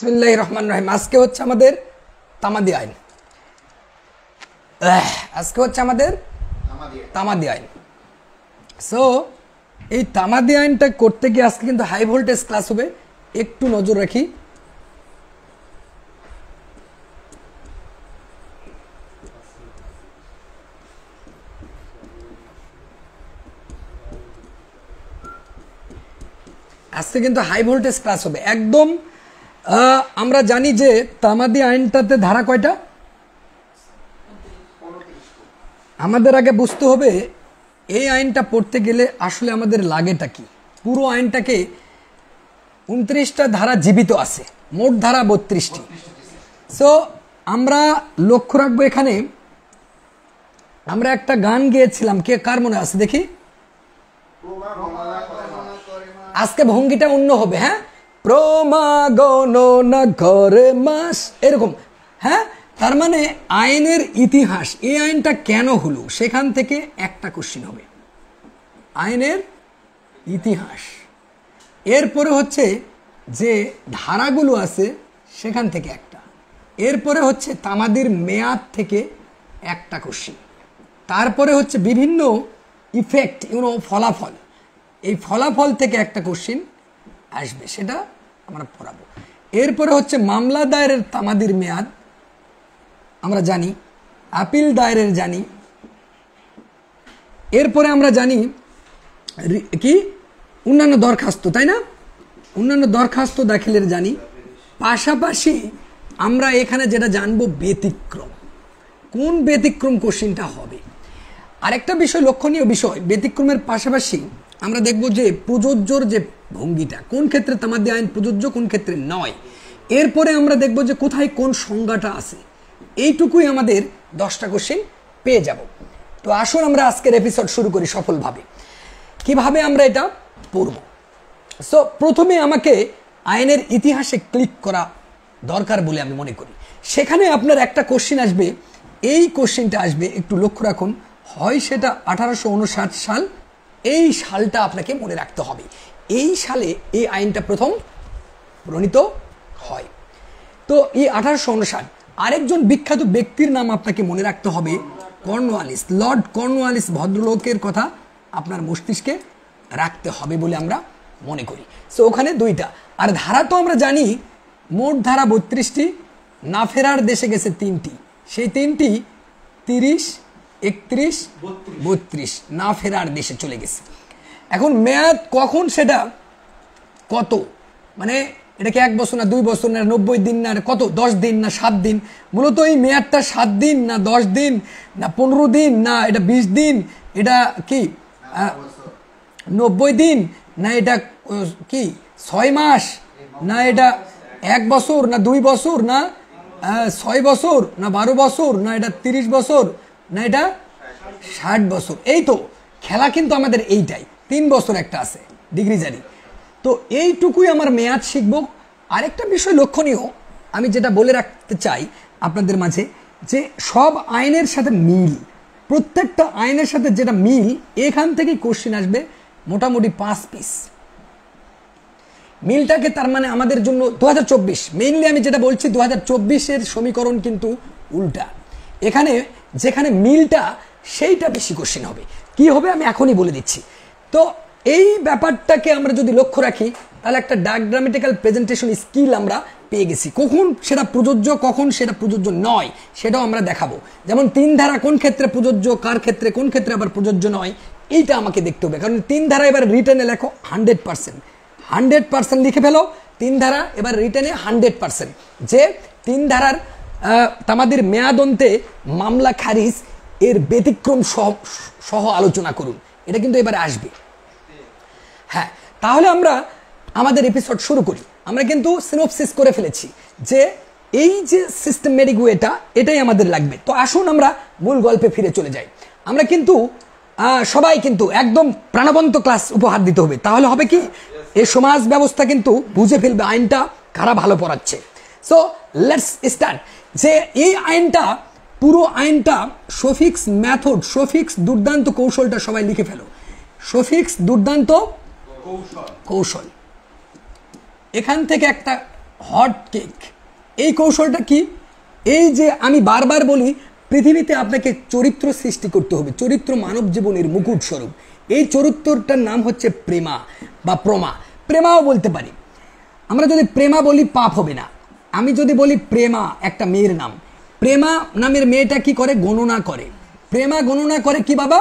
বিসমিল্লাহ রহমান রহিম আজকে হচ্ছে আমাদের তামাদি আইন আজকে হচ্ছে আমাদের তামাদি আইন সো এই তামাদি আইনটা করতে গিয়ে আজকে কিন্তু হাই ভোল্টেজ ক্লাস হবে একটু নজর রাখি আজকে কিন্তু হাই ভোল্টেজ ক্লাস হবে একদম আমরা জানি যে তামাদি আইনটাতে ধারা কয়টা আমাদের আগে বুঝতে হবে এই আইনটা পড়তে গেলে আসলে আমাদের লাগেটা কি পুরো আইনটাকে উনত্রিশটা ধারা জীবিত আছে মোট ধারা বত্রিশটি সো আমরা লক্ষ্য রাখবো এখানে আমরা একটা গান গেয়েছিলাম কে কার মনে আছে দেখি আজকে ভঙ্গিটা অন্য হবে হ্যাঁ প্রমা করে মাস এরকম হ্যাঁ তার মানে আইনের ইতিহাস এই আইনটা কেন হলো সেখান থেকে একটা কোশ্চিন হবে আইনের ইতিহাস এরপরে হচ্ছে যে ধারাগুলো আছে সেখান থেকে একটা এরপরে হচ্ছে তামাদির মেয়াদ থেকে একটা কোশ্চিন তারপরে হচ্ছে বিভিন্ন ইফেক্ট ইউনো ফলাফল এই ফলাফল থেকে একটা কোশ্চিন আসবে সেটা আমরা পড়াবো এরপরে হচ্ছে মামলা দায়েরের তামাদির মেয়াদ আমরা জানি আপিল দায়েরের জানি এরপরে আমরা জানি কি অন্যান্য দরখাস্ত তাই না অন্যান্য দরখাস্ত দাখিলের জানি পাশাপাশি আমরা এখানে যেটা জানবো ব্যতিক্রম কোন ব্যতিক্রম কোশ্চিনটা হবে আরেকটা বিষয় লক্ষণীয় বিষয় ব্যতিক্রমের পাশাপাশি আমরা দেখব যে প্রযোজ্যর যে ভঙ্গিটা কোন ক্ষেত্রে তামাদি আইন প্রযোজ্য কোন ক্ষেত্রে নয় এরপরে আমরা দেখব যে কোথায় কোন সংজ্ঞাটা আছে এইটুকুই আমাদের দশটা কোশ্চেন পেয়ে যাব তো আসুন আমরা আজকের এপিসোড শুরু করি সফলভাবে কিভাবে আমরা এটা পড়ব সো প্রথমে আমাকে আইনের ইতিহাসে ক্লিক করা দরকার বলে আমি মনে করি সেখানে আপনার একটা কোশ্চিন আসবে এই কোশ্চিনটা আসবে একটু লক্ষ্য রাখুন হয় সেটা আঠারোশো সাল এই সালটা আপনাকে মনে রাখতে হবে এই সালে এই আইনটা প্রথম প্রণীত হয় তো এই আঠারোশো উনষাট আরেকজন বিখ্যাত ব্যক্তির নাম আপনাকে মনে রাখতে হবে কর্নওয়ালিস লর্ড কর্নওয়ালিস ভদ্রলোকের কথা আপনার মস্তিষ্কে রাখতে হবে বলে আমরা মনে করি সো ওখানে দুইটা আর ধারা তো আমরা জানি মোট ধারা বত্রিশটি না ফেরার দেশে গেছে তিনটি সেই তিনটি তিরিশ একত্রিশ বত্রিশ না ফেরার দেশে চলে গেছে এখন মেয়াদ কখন সেটা কত মানে এটাকে এক বছর না দুই বছর না নব্বই দিন না কত দশ দিন না সাত দিন মূলত এই মেয়াদটা সাত দিন না দশ দিন না পনেরো দিন না এটা বিশ দিন এটা কি নব্বই দিন না এটা কি ছয় মাস না এটা এক বছর না দুই বছর না ছয় বছর না বারো বছর না এটা তিরিশ বছর না এটা ষাট বছর এই তো খেলা কিন্তু আমাদের এইটাই তিন বছর একটা আছে ডিগ্রি জারি তো এইটুকুই আমার মেয়াদ শিখব আরেকটা বিষয় লক্ষণীয় আমি যেটা বলে রাখতে চাই আপনাদের মাঝে যে সব আইনের সাথে মিল প্রত্যেকটা আইনের সাথে যেটা মিল এখান থেকেই কোশ্চিন আসবে মোটামুটি পাঁচ পিস মিলটাকে তার মানে আমাদের জন্য দু মেইনলি আমি যেটা বলছি দু হাজার সমীকরণ কিন্তু উল্টা এখানে যেখানে মিলটা সেইটা বেশি কোশ্চেন হবে কি হবে আমি এখনই বলে দিচ্ছি তো এই ব্যাপারটাকে আমরা যদি লক্ষ্য রাখি তাহলে একটা ডায়াগ্রামেটিক্যাল প্রেজেন্টেশন স্কিল আমরা পেয়ে গেছি কখন সেটা প্রযোজ্য কখন সেটা প্রযোজ্য নয় সেটাও আমরা দেখাবো যেমন তিন ধারা কোন ক্ষেত্রে প্রযোজ্য কার ক্ষেত্রে কোন ক্ষেত্রে আবার প্রযোজ্য নয় এইটা আমাকে দেখতে হবে কারণ তিন ধারা এবার রিটার্নে লেখো হান্ড্রেড পার্সেন্ট হান্ড্রেড পার্সেন্ট লিখে ফেলো তিন ধারা এবার রিটার্নে হান্ড্রেড পার্সেন্ট যে তিন ধারার তামাদের মেয়াদন্তে মামলা খারিজ এর ব্যতিক্রম সহ সহ আলোচনা করুন এটা কিন্তু এবারে আসবে হ্যাঁ তাহলে আমরা আমাদের এপিসোড শুরু করি আমরা কিন্তু সিনোপসিস করে ফেলেছি যে এই যে সিস্টেমেটিক ওয়েটা এটাই আমাদের লাগবে তো আসুন আমরা মূল গল্পে ফিরে চলে যাই আমরা কিন্তু সবাই কিন্তু একদম প্রাণবন্ত ক্লাস উপহার দিতে হবে তাহলে হবে কি এই সমাজ ব্যবস্থা কিন্তু বুঝে ফেলবে আইনটা কারা ভালো পড়াচ্ছে সো লেটস স্টার্ট যে এই আইনটা পুরো আইনটা সফিক্স ম্যাথড সফিক্স দুর্দান্ত কৌশলটা সবাই লিখে ফেলো সফিক্স দুর্দান্ত কৌশল এখান থেকে একটা হট কেক এই কৌশলটা কি এই যে আমি বারবার বলি পৃথিবীতে আপনাকে চরিত্র সৃষ্টি করতে হবে চরিত্র মানব জীবনের মুকুট স্বরূপ এই চরিত্রটার নাম হচ্ছে প্রেমা বা প্রমা প্রেমাও বলতে পারি আমরা যদি প্রেমা বলি পাপ হবে না আমি যদি বলি প্রেমা একটা মেয়ের নাম প্রেমা নামের মেয়েটা কি করে গণনা করে প্রেমা গণনা করে কি বাবা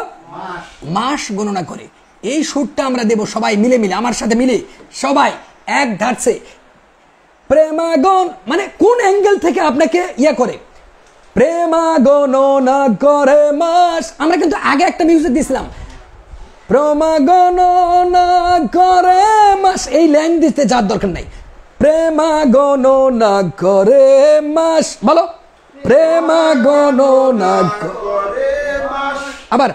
মাস গণনা করে এই সুরটা আমরা দেব সবাই মিলে মিলে আমার সাথে মিলে সবাই এক ধারছে প্রেমাগণ মানে কোন অ্যাঙ্গেল থেকে আপনাকে ইয়া করে প্রেমা গণনা করে মাস আমরা কিন্তু আগে একটা মিউজিক দিছিলাম প্রেমা গণনা করে মাস এই লাইন দিতে যার দরকার নাই প্রেমা গণনা করে মাস বলো প্রেমা গণনা আবার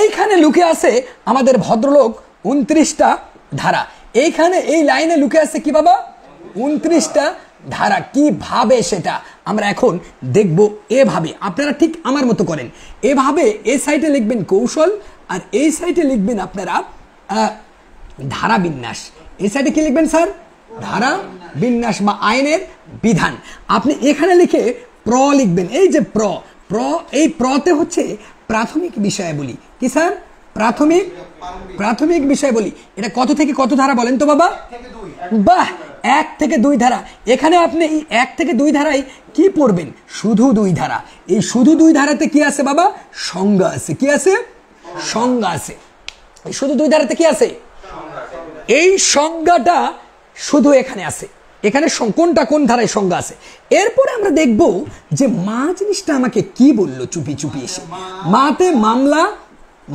এইখানে লুকে আছে আমাদের ভদ্রলোক উনত্রিশটা ধারা এইখানে এই লাইনে লুকে আছে কি বাবা উনত্রিশটা ধারা কি ভাবে সেটা আমরা এখন দেখব এভাবে আপনারা ঠিক আমার মতো করেন এভাবে এ সাইটে লিখবেন কৌশল আর এই সাইটে লিখবেন আপনারা ধারা বিন্যাস এই সাইডে কি লিখবেন স্যার ধারা বিন্যাস বা আইনের বিধান আপনি এখানে লিখে প্র লিখবেন এই যে প্র প্র এই প্রতে হচ্ছে প্রাথমিক বিষয় বলি কি স্যার প্রাথমিক প্রাথমিক বিষয় বলি এটা কত থেকে কত ধারা বলেন তো বাবা বাহ এক থেকে দুই ধারা এখানে আপনি এই এক থেকে দুই ধারায় কি পড়বেন শুধু দুই ধারা এই শুধু দুই ধারাতে কি আছে বাবা সংজ্ঞা আছে কি আছে সংজ্ঞা আছে শুধু দুই ধারাতে কি আছে এই সংজ্ঞাটা শুধু এখানে আছে এখানে কোনটা কোন ধারায় সংজ্ঞা আছে এরপরে আমরা দেখব যে মা জিনিসটা আমাকে কি বললো চুপি চুপি এসে মাতে মামলা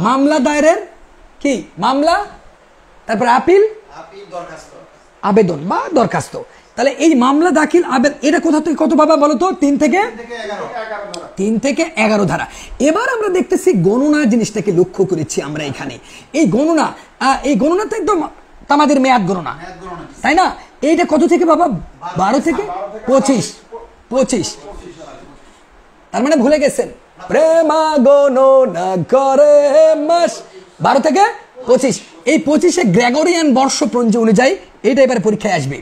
মামলা দায়ের কি মামলা তারপর আপিল আবেদন বা দরখাস্ত তাহলে এই মামলা দাখিল আবেদ এটা কোথা থেকে কত পাবা বলো তো তিন থেকে তিন থেকে এগারো ধারা এবার আমরা দেখতেছি গণনা জিনিসটাকে লক্ষ্য করেছি আমরা এখানে এই গণনা এই গণনাতে একদম আমাদের মেয়াদ গণনা তাই না এইটা কত থেকে বাবা বারো থেকে পঁচিশ পঁচিশ তার মানে ভুলে গেছেন প্রেমা গণনা করে মাস বারো থেকে পঁচিশ এই পঁচিশে গ্রেগরিয়ান বর্ষ অনুযায়ী এইটা এবার পরীক্ষায় আসবে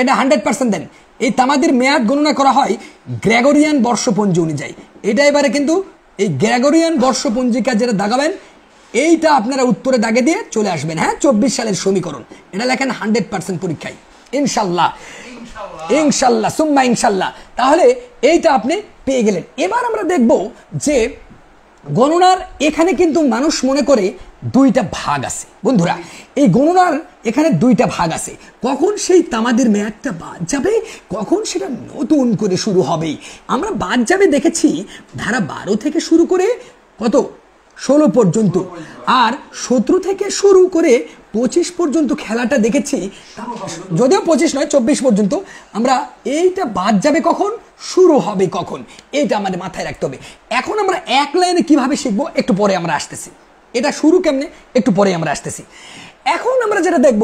এটা হান্ড্রেড পার্সেন্ট দেন এই তামাদির মেয়াদ গণনা করা হয় গ্র্যাগোরিয়ান বর্ষপঞ্জি অনুযায়ী এটা এবারে কিন্তু এই গ্র্যাগোরিয়ান বর্ষপঞ্জিকা যেটা দাগাবেন এইটা আপনারা উত্তরে দাগে দিয়ে চলে আসবেন হ্যাঁ চব্বিশ সালের সমীকরণ এটা লেখেন হান্ড্রেড পার্সেন্ট পরীক্ষায় ইনশাল্লাহ ইনশাল্লাহ সুম্মা ইনশাল্লাহ তাহলে এইটা আপনি পেয়ে গেলেন এবার আমরা দেখব যে গণনার এখানে কিন্তু মানুষ মনে করে দুইটা ভাগ আছে বন্ধুরা এই গণনার এখানে দুইটা ভাগ আছে কখন সেই তামাদের মেয়াদটা বাদ যাবে কখন সেটা নতুন করে শুরু হবে আমরা বাদ যাবে দেখেছি ধারা বারো থেকে শুরু করে কত ষোলো পর্যন্ত আর সতেরো থেকে শুরু করে পঁচিশ পর্যন্ত খেলাটা দেখেছি যদিও পঁচিশ নয় চব্বিশ পর্যন্ত আমরা এইটা বাদ যাবে কখন শুরু হবে কখন এইটা আমাদের মাথায় রাখতে হবে এখন আমরা এক লাইনে কিভাবে শিখবো একটু পরে আমরা আসতেছি এটা শুরু কেমনে একটু পরে আমরা আসতেছি এখন আমরা যেটা দেখব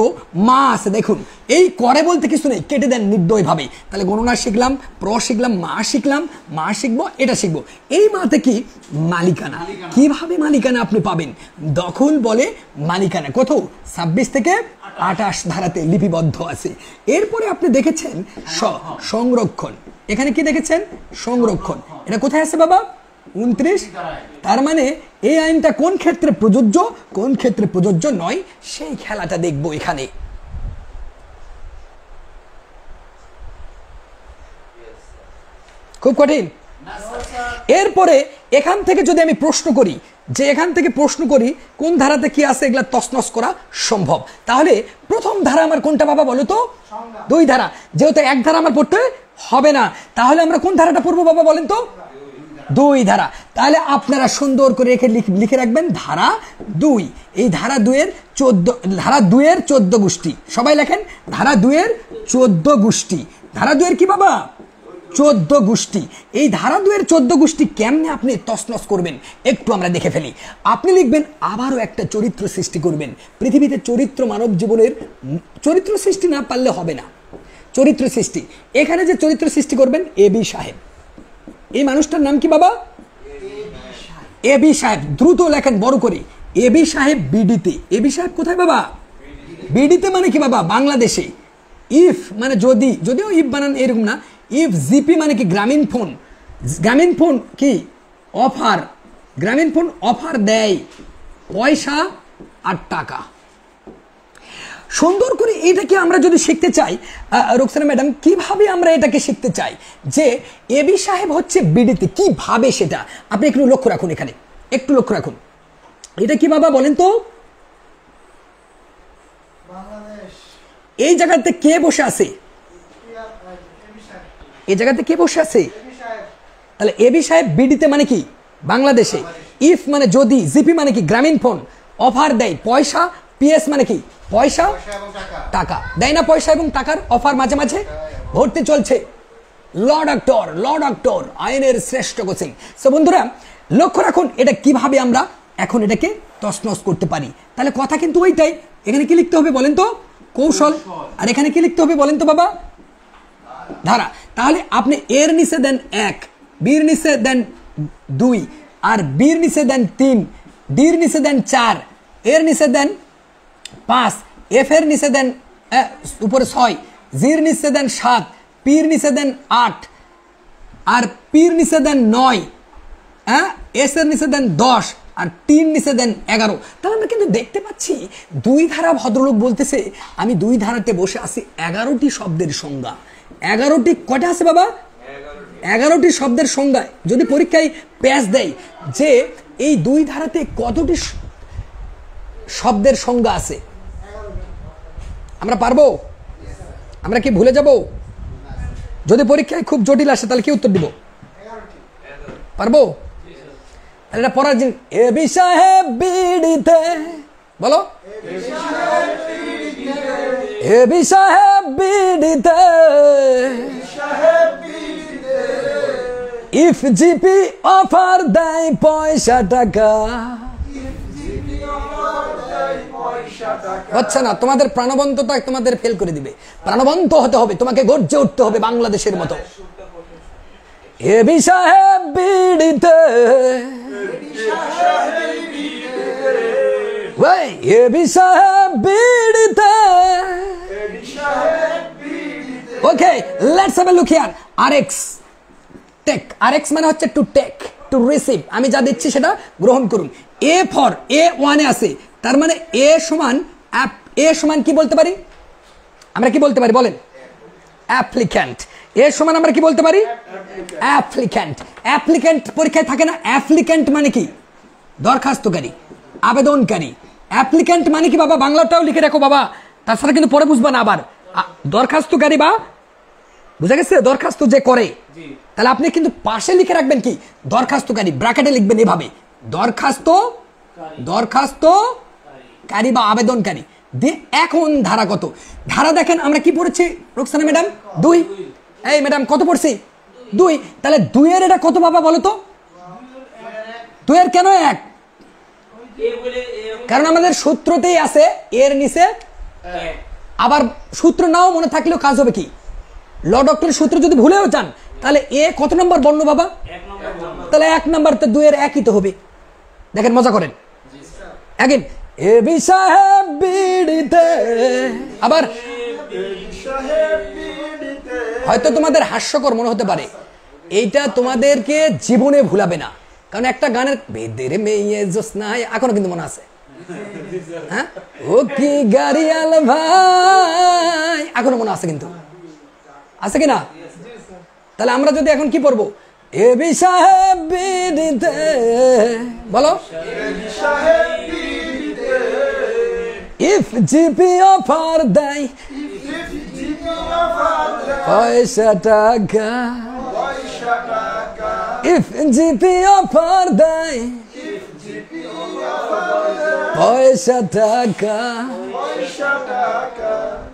মাস দেখুন এই করে বলতে কিছু নেই কেটে দেন নির্দয়ভাবে তাহলে গণনা শিখলাম প্র শিখলাম মা শিখলাম মা শিখবো এটা শিখবো এই মাতে কি মালিকানা কিভাবে মালিকানা আপনি পাবেন দখল বলে মালিকানা কোথাও ছাব্বিশ থেকে আটাশ ধারাতে লিপিবদ্ধ আছে এরপরে আপনি দেখেছেন হ্যাঁ, হ্যাঁ। সংরক্ষণ এখানে কি দেখেছেন সংরক্ষণ এটা কোথায় আছে বাবা উনত্রিশ তার মানে এই আইনটা কোন ক্ষেত্রে প্রযোজ্য কোন ক্ষেত্রে প্রযোজ্য নয় সেই খেলাটা দেখব এখানে খুব কঠিন এরপরে এখান থেকে যদি আমি প্রশ্ন করি যে এখান থেকে প্রশ্ন করি কোন ধারাতে কি আছে এগুলা তসনস করা সম্ভব তাহলে প্রথম ধারা আমার কোনটা বাবা বলো তো দুই ধারা যেহেতু এক ধারা আমার পড়তে হবে না তাহলে আমরা কোন ধারাটা পড়বো বাবা বলেন তো দুই ধারা তাহলে আপনারা সুন্দর করে রেখে লিখে রাখবেন ধারা দুই এই ধারা দুয়ের চোদ্দ ধারা দুয়ের চোদ্দ গোষ্ঠী সবাই লেখেন ধারা দুয়ের চোদ্দ গোষ্ঠী ধারা দুয়ের কি বাবা চোদ্দ গোষ্ঠী এই ধারা দুয়ের চোদ্দ গোষ্ঠী কেমনে আপনি তসনস করবেন একটু আমরা দেখে ফেলি আপনি লিখবেন আবারও একটা চরিত্র সৃষ্টি করবেন পৃথিবীতে চরিত্র মানব জীবনের চরিত্র সৃষ্টি না পারলে হবে না চরিত্র সৃষ্টি এখানে যে চরিত্র সৃষ্টি করবেন এ বি সাহেব এই মানুষটার নাম কি বাবা এবি সাহেব দ্রুত লেখেন বড় করে এবি সাহেব বিডিতে এবি সাহেব কোথায় বাবা বিডিতে মানে কি বাবা বাংলাদেশে ইফ মানে যদি যদিও ইফ বানান এরকম না ইফ জিপি মানে কি গ্রামীণ ফোন গ্রামীণ ফোন কি অফার গ্রামীণ ফোন অফার দেয় পয়সা আর টাকা সুন্দর করে এটাকে আমরা যদি শিখতে চাই রোকসানা ম্যাডাম কিভাবে আমরা এটাকে শিখতে চাই যে এবি সাহেব হচ্ছে বিডিতে কিভাবে সেটা আপনি একটু লক্ষ্য রাখুন এখানে একটু লক্ষ্য রাখুন এটা কি বাবা বলেন তো এই জায়গাতে কে বসে আছে এই জায়গাতে কে বসে আছে তাহলে এবি সাহেব বিডিতে মানে কি বাংলাদেশে ইফ মানে যদি জিপি মানে কি গ্রামীণ ফোন অফার দেয় পয়সা পিএস মানে কি পয়সা টাকা দেয় না পয়সা এবং টাকার অফার মাঝে মাঝে ভর্তি চলছে ল ডক্টর ল ডক্টর আইনের শ্রেষ্ঠ কোচিং সো বন্ধুরা লক্ষ্য রাখুন এটা কিভাবে আমরা এখন এটাকে তসনস করতে পারি তাহলে কথা কিন্তু ওইটাই এখানে কি লিখতে হবে বলেন তো কৌশল আর এখানে কি লিখতে হবে বলেন তো বাবা ধারা তাহলে আপনি এর নিচে দেন এক বীর নিচে দেন দুই আর বীর নিচে দেন তিন ডির নিচে দেন চার এর নিচে দেন পাঁচ এফের নিচে দেন উপরে ছয় জির নিচে দেন সাত পীর নিচে দেন আট আর পীর নিচে দেন নয় হ্যাঁ এসের নিচে দেন দশ আর তিন নিচে দেন এগারো তাহলে আমরা কিন্তু দেখতে পাচ্ছি দুই ধারা ভদ্রলোক বলতেছে আমি দুই ধারাতে বসে আছি এগারোটি শব্দের সংজ্ঞা এগারোটি কটা আছে বাবা এগারোটি শব্দের সংজ্ঞায় যদি পরীক্ষায় প্যাস দেয় যে এই দুই ধারাতে কতটি শব্দের সংজ্ঞা আছে আমরা পারবো আমরা কি ভুলে যাব যদি পরীক্ষায় খুব জটিল আসে তাহলে কি উত্তর দিব পারবো এটা পড়ার জিনিস এ বিষয়ে বিড়িতে বলো এ বিষয়ে বিড়িতে ইফ জিপি অফার দেয় পয়সা টাকা হচ্ছে না তোমাদের প্রাণবন্ততা তোমাদের ফেল করে দিবে প্রাণবন্ত হতে হবে তোমাকে গর্জে উঠতে হবে বাংলাদেশের মতো okay let's have a look here RX tech RX মানে হচ্ছে টু টেক টু রিসিভ আমি যা দিচ্ছি সেটা গ্রহণ করুন এ ফর এ ওয়ানে আছে তার মানে এ সমান অ্যাপ এ সমান কি বলতে পারি আমরা কি বলতে পারি বলেন অ্যাপ্লিক্যান্ট এ সমান আমরা কি বলতে পারি অ্যাপ্লিক্যান্ট অ্যাপ্লিক্যান্ট পরীক্ষায় থাকে না অ্যাপ্লিক্যান্ট মানে কি দরখাস্তকারী আবেদনকারী অ্যাপ্লিক্যান্ট মানে কি বাবা বাংলাটাও লিখে রাখো বাবা তাছাড়া কিন্তু পরে বুঝবা না আবার দরখাস্তকারী বা বুঝা গেছে দরখাস্ত যে করে তাহলে আপনি কিন্তু পাশে লিখে রাখবেন কি দরখাস্তকারী ব্র্যাকেটে লিখবেন এভাবে দরখাস্ত দরখাস্ত কারী বা আবেদনকারী দে এখন ধারা কত ধারা দেখেন আমরা কি পড়েছি রোকসানা ম্যাডাম দুই এই ম্যাডাম কত পড়ছি দুই তাহলে দুইয়ের এটা কত বাবা বলো তো দুইয়ের কেন এক কারণ আমাদের সূত্রতেই আছে এর নিচে আবার সূত্র নাও মনে থাকলেও কাজ হবে কি ল ডক্টরের সূত্র যদি ভুলেও চান তাহলে এ কত নম্বর বর্ণ বাবা তাহলে এক নম্বর তো দুইয়ের একই তো হবে দেখেন মজা করেন এবি সাহেব বিড়িতে আবার হয়তো তোমাদের হাস্যকর মনে হতে পারে এইটা তোমাদেরকে জীবনে ভুলাবে না কারণ একটা গানের বেদের মেয়ে জোসনাই এখনো কিন্তু মনে আছে হ্যাঁ ও কি ভাই এখনো মনে আছে কিন্তু আছে কি না তাহলে আমরা যদি এখন কি পড়বো এবি সাহেব বিড়িতে বলো সাহেব If জিপি অফার দেয় পয়সা টাকা ইফ জিপি অফার দেয় পয়সা টাকা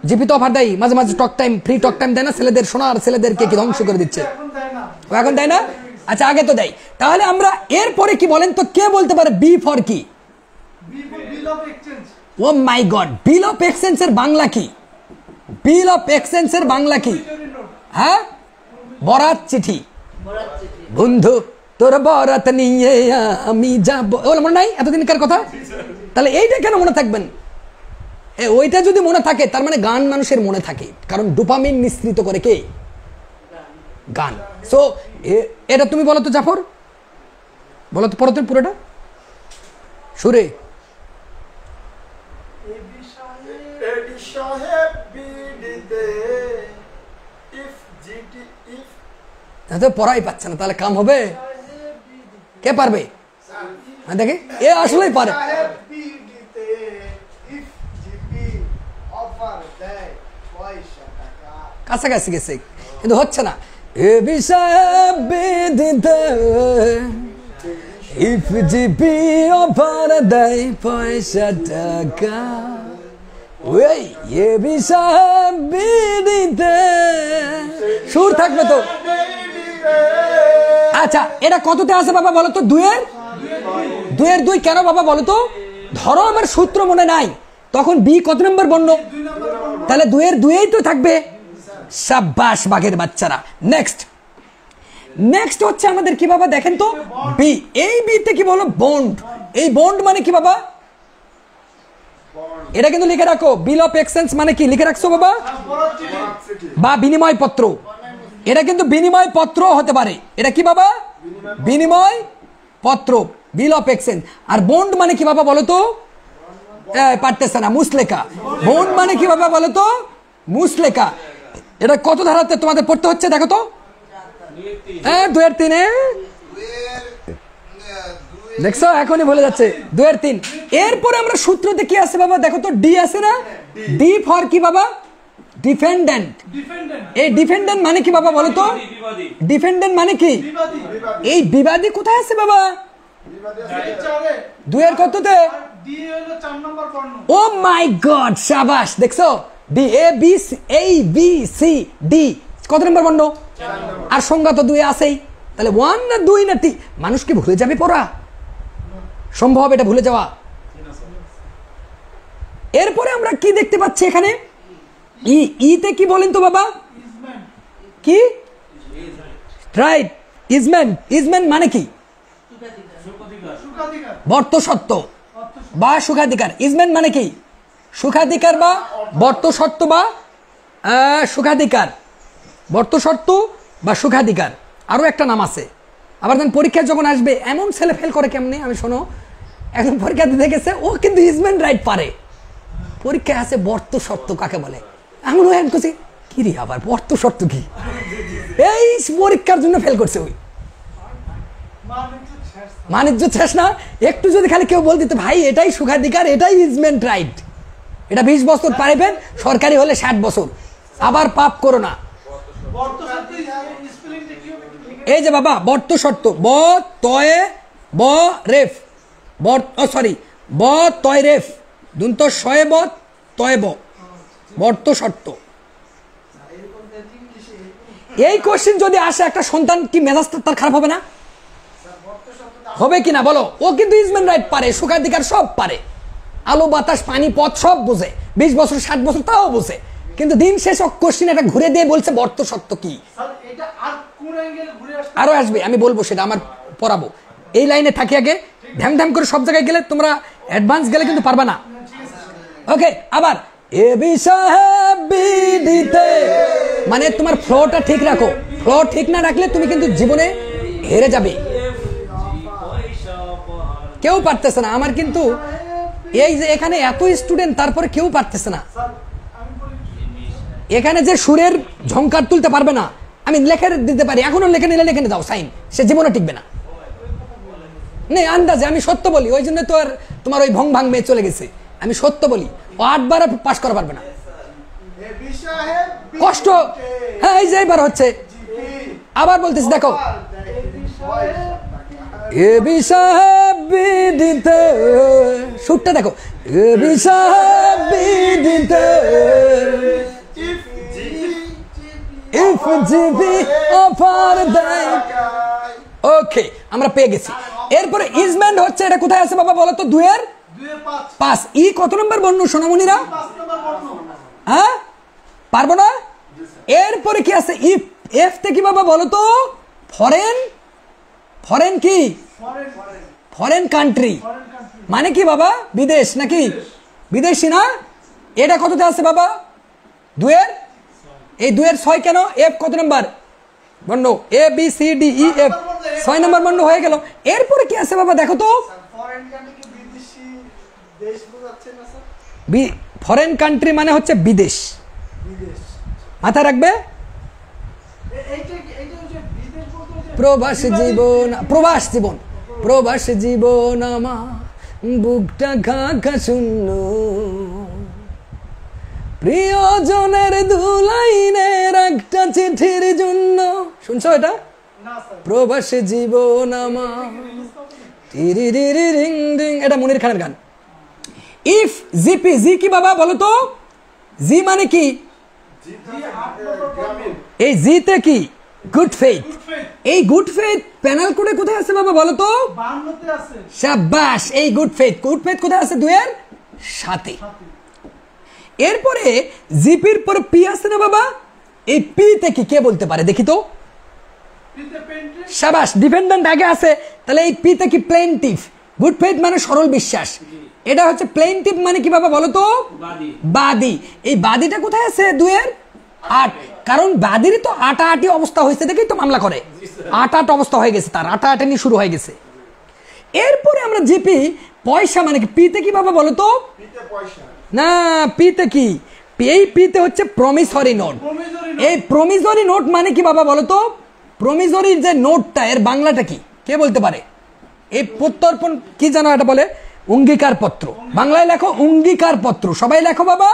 জিপি তো অফার দেয় মাঝে মাঝে talk time free talk time দেয় না ছেলেদের সোনার ছেলেদেরকে কি ধ্বংস করে দিচ্ছে এখন দেয় না আচ্ছা আগে তো দেয় তাহলে আমরা এরপরে কি বলেন তো কে বলতে পারে বি ফর কি ও মাই গড বিল অফ এক্সচেঞ্জের বাংলা কি বিল অফ এক্সচেঞ্জের বাংলা কি হ্যাঁ বরাত চিঠি বন্ধু তোর বরাত নিয়ে আমি যাব ওগুলো মনে নাই এতদিনকার কথা তাহলে এইটা কেন মনে থাকবেন ওইটা যদি মনে থাকে তার মানে গান মানুষের মনে থাকে কারণ ডোপামিন নিঃসৃত করে কে গান সো এটা তুমি বলো তো জাফর বলো তো পরতের পুরোটা সুরে সাহেব বিডিতে ইফ পড়াই পাচ্ছে না তাহলে কাম হবে কে পারবে হ্যাঁ, দেখি এ আসলেই পারে কাছাকাছি গেছে কিন্তু হচ্ছে না এ বিষয়ে দিতে ইফ জিপি অফার দেয় পয়সা টাকা ওই এ বিষয় বিদিতে সুর থাকবে তো আচ্ছা এটা কততে আছে বাবা বলো তো দুয়ের দুয়ের দুই কেন বাবা বলো তো ধরো আমার সূত্র মনে নাই তখন বি কত নম্বর বর্ণ তাহলে দুয়ের দুয়েই তো থাকবে সাব্বাস বাঘের বাচ্চারা নেক্সট নেক্সট হচ্ছে আমাদের কি বাবা দেখেন তো বি এই বিতে কি বলো বন্ড এই বন্ড মানে কি বাবা এটা কিন্তু লিখে রাখো বিল অফ এক্সচেঞ্জ মানে কি লিখে রাখছো বাবা বা বিনিময় পত্র এটা কিন্তু বিনিময় পত্র হতে পারে এটা কি বাবা বিনিময় পত্র বিল অফ এক্সচেঞ্জ আর বন্ড মানে কি বাবা বলো তো পারতেছে না মুসলেখা বন্ড মানে কি বাবা বলো তো মুসলেখা এটা কত ধারাতে তোমাদের পড়তে হচ্ছে দেখো তো হ্যাঁ দু হাজার তিনে দেখছো এখনই বলে যাচ্ছে দু এর তিন এরপরে আমরা সূত্রতে কি আছে বাবা দেখো তো ডি আছে না ডি ফর কি বাবা ডিফেন্ডেন্ট এই ডিফেন্ডেন্ট মানে কি বাবা বলো তো ডিফেন্ডেন্ট মানে কি এই বিবাদী কোথায় আছে বাবা দুয়ের কততে ও মাই গড সাবাস দেখছো ডি এ বি সি এই বি সি ডি কত নম্বর বর্ণ আর সংজ্ঞা তো দুই আছেই তাহলে ওয়ান না দুই না টি কি ভুলে যাবে পড়া সম্ভব এটা ভুলে যাওয়া এরপরে আমরা কি দেখতে পাচ্ছি এখানে ই ইতে কি বলেন তো বাবা কি রাইট ইজম্যান ইজম্যান মানে কি বর্ত বা সুখাধিকার ইজম্যান মানে কি সুখাধিকার বা বর্ত সত্য বা সুখাধিকার বর্ত সত্য বা সুখাধিকার আরও একটা নাম আছে আবার দেন পরীক্ষায় যখন আসবে এমন ছেলে ফেল করে কেমনে আমি শোনো এখন পরীক্ষা দিতে গেছে ও কিন্তু হিজম্যান রাইট পারে পরীক্ষায় আছে বর্ত শর্ত কাকে বলে আমি ও এক করছি কি রে আবার বর্ত শর্ত কি এই পরীক্ষার জন্য ফেল করছে ওই মানিজ্য শেষ না একটু যদি খালি কেউ বল দিতে ভাই এটাই সুখাধিকার এটাই ইজমেন্ট রাইট এটা বিশ বছর পাইবেন সরকারি হলে ষাট বছর আবার পাপ করো না এই যে বাবা বর্ত শর্ত ব তয়ে ব রেফ ব সরি ব তয় রেফ দুন্ত শয়ে ব তয় বর্ত শর্ত এই কোশ্চিন যদি আসে একটা সন্তান কি মেজাজ তার খারাপ হবে না হবে কিনা বলো ও কিন্তু ইজমেন রাইট পারে সুখাধিকার সব পারে আলো বাতাস পানি পথ সব বোঝে বিশ বছর ষাট বছর তাও বোঝে কিন্তু দিন শেষ কোশ্চিন একটা ঘুরে দিয়ে বলছে বর্ত সত্য কি আরো আসবে আমি বলবো সেটা আমার পড়াবো এই লাইনে থাকি আগে ধ্যাম ধ্যাম করে সব জায়গায় গেলে তোমরা অ্যাডভান্স গেলে কিন্তু পারবে না ওকে আবার এ দিতে মানে তোমার ফ্লোটা ঠিক রাখো ফ্লো ঠিক না রাখলে তুমি কিন্তু জীবনে হেরে যাবে কেউ পারতেছে না আমার কিন্তু এই যে এখানে এত স্টুডেন্ট তারপরে কেউ পারতেছে না এখানে যে সুরের ঝঙ্কার তুলতে পারবে না আমি লেখে দিতে পারি এখনো লেখে নিলে লেখে দাও সাইন সে জীবনে টিকবে না নেই আন্দাজে আমি সত্য বলি ওই জন্য তো আর তোমার ওই ভং ভাং মেয়ে চলে গেছে আমি সত্য বলি ও আটবার পাশ করা পারবে না কষ্ট হ্যাঁ এই যে এবার হচ্ছে আবার বলতেছি দেখো এ সাহেব সুরটা দেখো এ সাহেব ইফ জিবি অফার দেয় ওকে আমরা পেয়ে গেছি এরপরে ইজম্যান্ড হচ্ছে এটা কোথায় আছে বাবা বলো তো দুয়ের পাঁচ ই কত নম্বর বর্ণ সোনামণিরা হ্যাঁ পারবো না এরপরে কি আছে ইফ এফ তে কি বাবা বলো তো ফরেন ফরেন কি ফরেন কান্ট্রি মানে কি বাবা বিদেশ নাকি বিদেশি না এটা কততে আছে বাবা দুয়ের এই দুয়ের ছয় কেন এফ কত নম্বর bond A B C D E F ছয় নম্বর বন্ড হয়ে গেল এরপরে কি আছে বাবা দেখো তো ফরেন কান্ট্রি মানে হচ্ছে বিদেশ মাথায় রাখবে প্রবাস জীবন প্রবাস জীবন প্রবাস জীবন আমার বুকটা খা শূন্য প্রিয়জনের ধুলাইনের একটা চিঠির জন্য শুনছো এটা প্রবাসী জীবন এটা মনির খানের গান ইফ জিপি জি কি বাবা বলো তো জি মানে কি এই জিতে কি গুড ফেথ এই গুড ফেথ প্যানেল কোডে কোথায় আছে বাবা বলো তো সাব্বাস এই গুড ফেথ গুড ফেথ কোথায় আছে দুয়ের সাথে এরপরে জিপির পর পি আছে না বাবা এই পি কি কে বলতে পারে দেখি তো সাবাস ডিপেন্ডেন্ট আগে আছে তাহলে এই পিতে কি প্লেনটিভ গুড ফেথ মানে সরল বিশ্বাস এটা হচ্ছে প্লেনটিভ মানে কি বাবা বলো তো বাদী এই বাদীটা কোথায় আছে দুয়ের আট কারণ বাদির তো আটা আটি অবস্থা হয়েছে দেখেই তো মামলা করে আটা আট অবস্থা হয়ে গেছে তার আটা নিয়ে শুরু হয়ে গেছে এরপরে আমরা জিপি পয়সা মানে কি পিতে কি বাবা বলো তো পয়সা না পিতে কি এই পিতে হচ্ছে প্রমিসরি নোট এই প্রমিসরি নোট মানে কি বাবা বলো তো প্রমিসরি যে নোটটা এর বাংলাটা কি কে বলতে পারে এই প্রত্যর্পণ কি জানো এটা বলে অঙ্গীকার পত্র বাংলায় লেখো অঙ্গীকার পত্র সবাই লেখো বাবা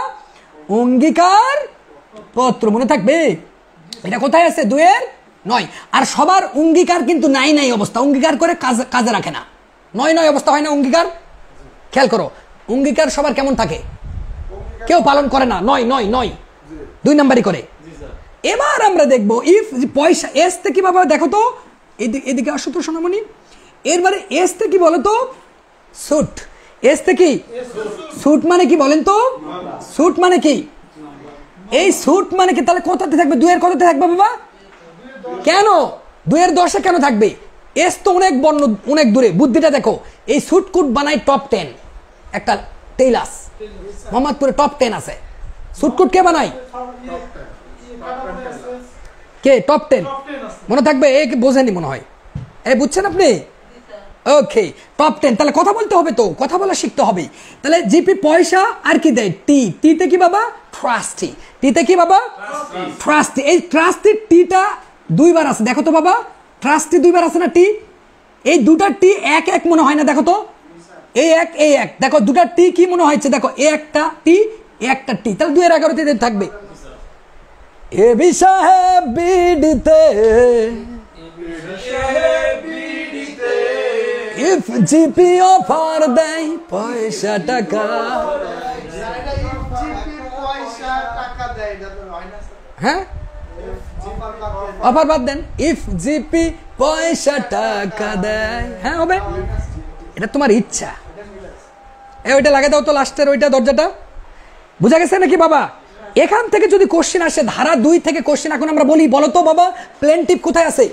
অঙ্গীকার পত্র মনে থাকবে এটা কোথায় আছে দুয়ের নয় আর সবার অঙ্গীকার কিন্তু নাই নাই অবস্থা অঙ্গীকার করে কাজ কাজে রাখে না নয় নয় অবস্থা হয় না অঙ্গীকার খেয়াল করো অঙ্গীকার সবার কেমন থাকে কেউ পালন করে না নয় নয় নয় দুই নাম্বারই করে এবার আমরা দেখব ইফ পয়সা এসতে কিভাবে দেখো তো এদিকে এদিকে আসো তো সোনামণি এরবারে এসতে কি বলো তো এসতে কি স্যুট মানে কি বলেন তো স্যুট মানে কি এই স্যুট মানে কি তাহলে কোথাতে থাকবে দুয়ের কোথাতে থাকবে বাবা কেন দুয়ের দশে কেন থাকবে এস তো অনেক বর্ণ অনেক দূরে বুদ্ধিটা দেখো এই সুটকুট বানায় টপ টেন একটা টেইলাস মোহাম্মদপুরে টপ টেন আছে সুটকুট কে বানাই কে টপ টেন মনে থাকবে এ বোঝেনি মনে হয় এ বুঝছেন আপনি ওকে টপ টেন তাহলে কথা বলতে হবে তো কথা বলা শিখতে হবে তাহলে জিপি পয়সা আর কি দেয় টি টিতে কি বাবা ট্রাস্টি টিতে কি বাবা ট্রাস্টি এই ট্রাস্টির টিটা দুইবার আছে দেখো তো বাবা ট্রাস্টি দুইবার আছে না টি এই দুটা টি এক এক মনে হয় না দেখো তো এই এক এই এক দেখো দুটা টি কি মনে হয়েছে দেখো এ একটা টি একটা টি তাহলে দুয়ের এগারোতে থাকবে এ বিষয়ে বিডিতে ইফ জিপি অফার দেয় পয়সা টাকা হ্যাঁ অফার বাদ দেন ইফ জিপি পয়সা টাকা দেয় হ্যাঁ হবে এটা তোমার ইচ্ছা এ ওইটা লাগে দাও তো লাস্টের ওইটা দরজাটা বুঝা গেছে নাকি বাবা এখান থেকে যদি কোশ্চেন আসে ধারা দুই থেকে কোশ্চেন এখন আমরা বলি বলতো বাবা প্লেন টিপ কোথায় আছে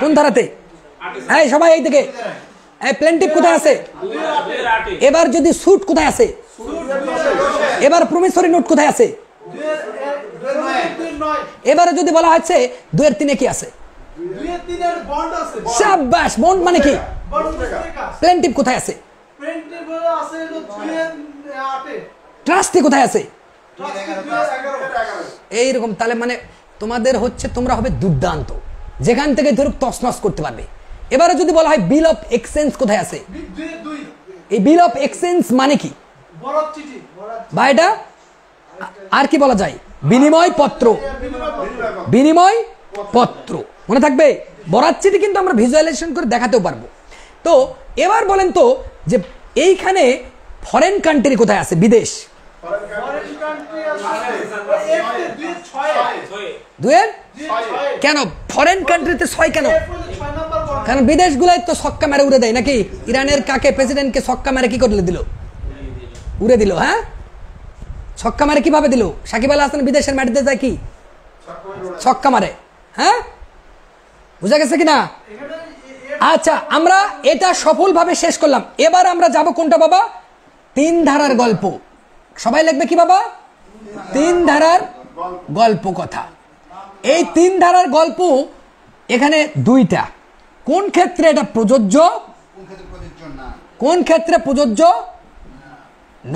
কোন ধারাতে হ্যাঁ সবাই এই দিকে প্লেন টিপ কোথায় আছে এবার যদি স্যুট কোথায় আছে এবার প্রমিসরি নোট কোথায় আছে এবারে যদি বলা হচ্ছে দুয়ের তিনে কি আছে সাব্বাস বন্ড মানে কি প্লেন মানে টিপ কোথায় আছে প্রিন্টের ট্রাস্টি কোথায় আছে এইরকম তাহলে মানে তোমাদের হচ্ছে তোমরা হবে দুর্দান্ত যেখান থেকে ধরুক তসনস করতে পারবে এবারে যদি বলা হয় বিল অফ এক্সচেঞ্জ কোথায় আছে এই বিল অফ এক্সচেঞ্জ মানে কি বা এটা আর কি বলা যায় বিনিময় পত্র বিনিময় পত্র মনে থাকবে বরাত চিঠি কিন্তু আমরা ভিজুয়ালাইজেশন করে দেখাতেও পারবো তো এবার বলেন তো যে এইখানে ফরেন কান্ট্রি কোথায় আছে বিদেশ দুয়ের কেন ফরেন কান্ট্রিতে ছয় কেন কারণ বিদেশগুলাই তো সক্কা মেরে উড়ে দেয় নাকি ইরানের কাকে প্রেসিডেন্টকে সক্কা মেরে কি করলে দিল উড়ে দিল হ্যাঁ ছক্কা মারে কিভাবে দিল সাকিব আল হাসান বিদেশের মাটিতে যায় কি ছক্কা মারে হ্যাঁ বুঝা গেছে কিনা আচ্ছা আমরা এটা সফলভাবে শেষ করলাম এবার আমরা যাব কোনটা বাবা তিন ধারার গল্প সবাই লিখবে কি বাবা তিন ধারার গল্প কথা এই তিন ধারার গল্প এখানে দুইটা কোন ক্ষেত্রে এটা প্রযোজ্য কোন ক্ষেত্রে প্রযোজ্য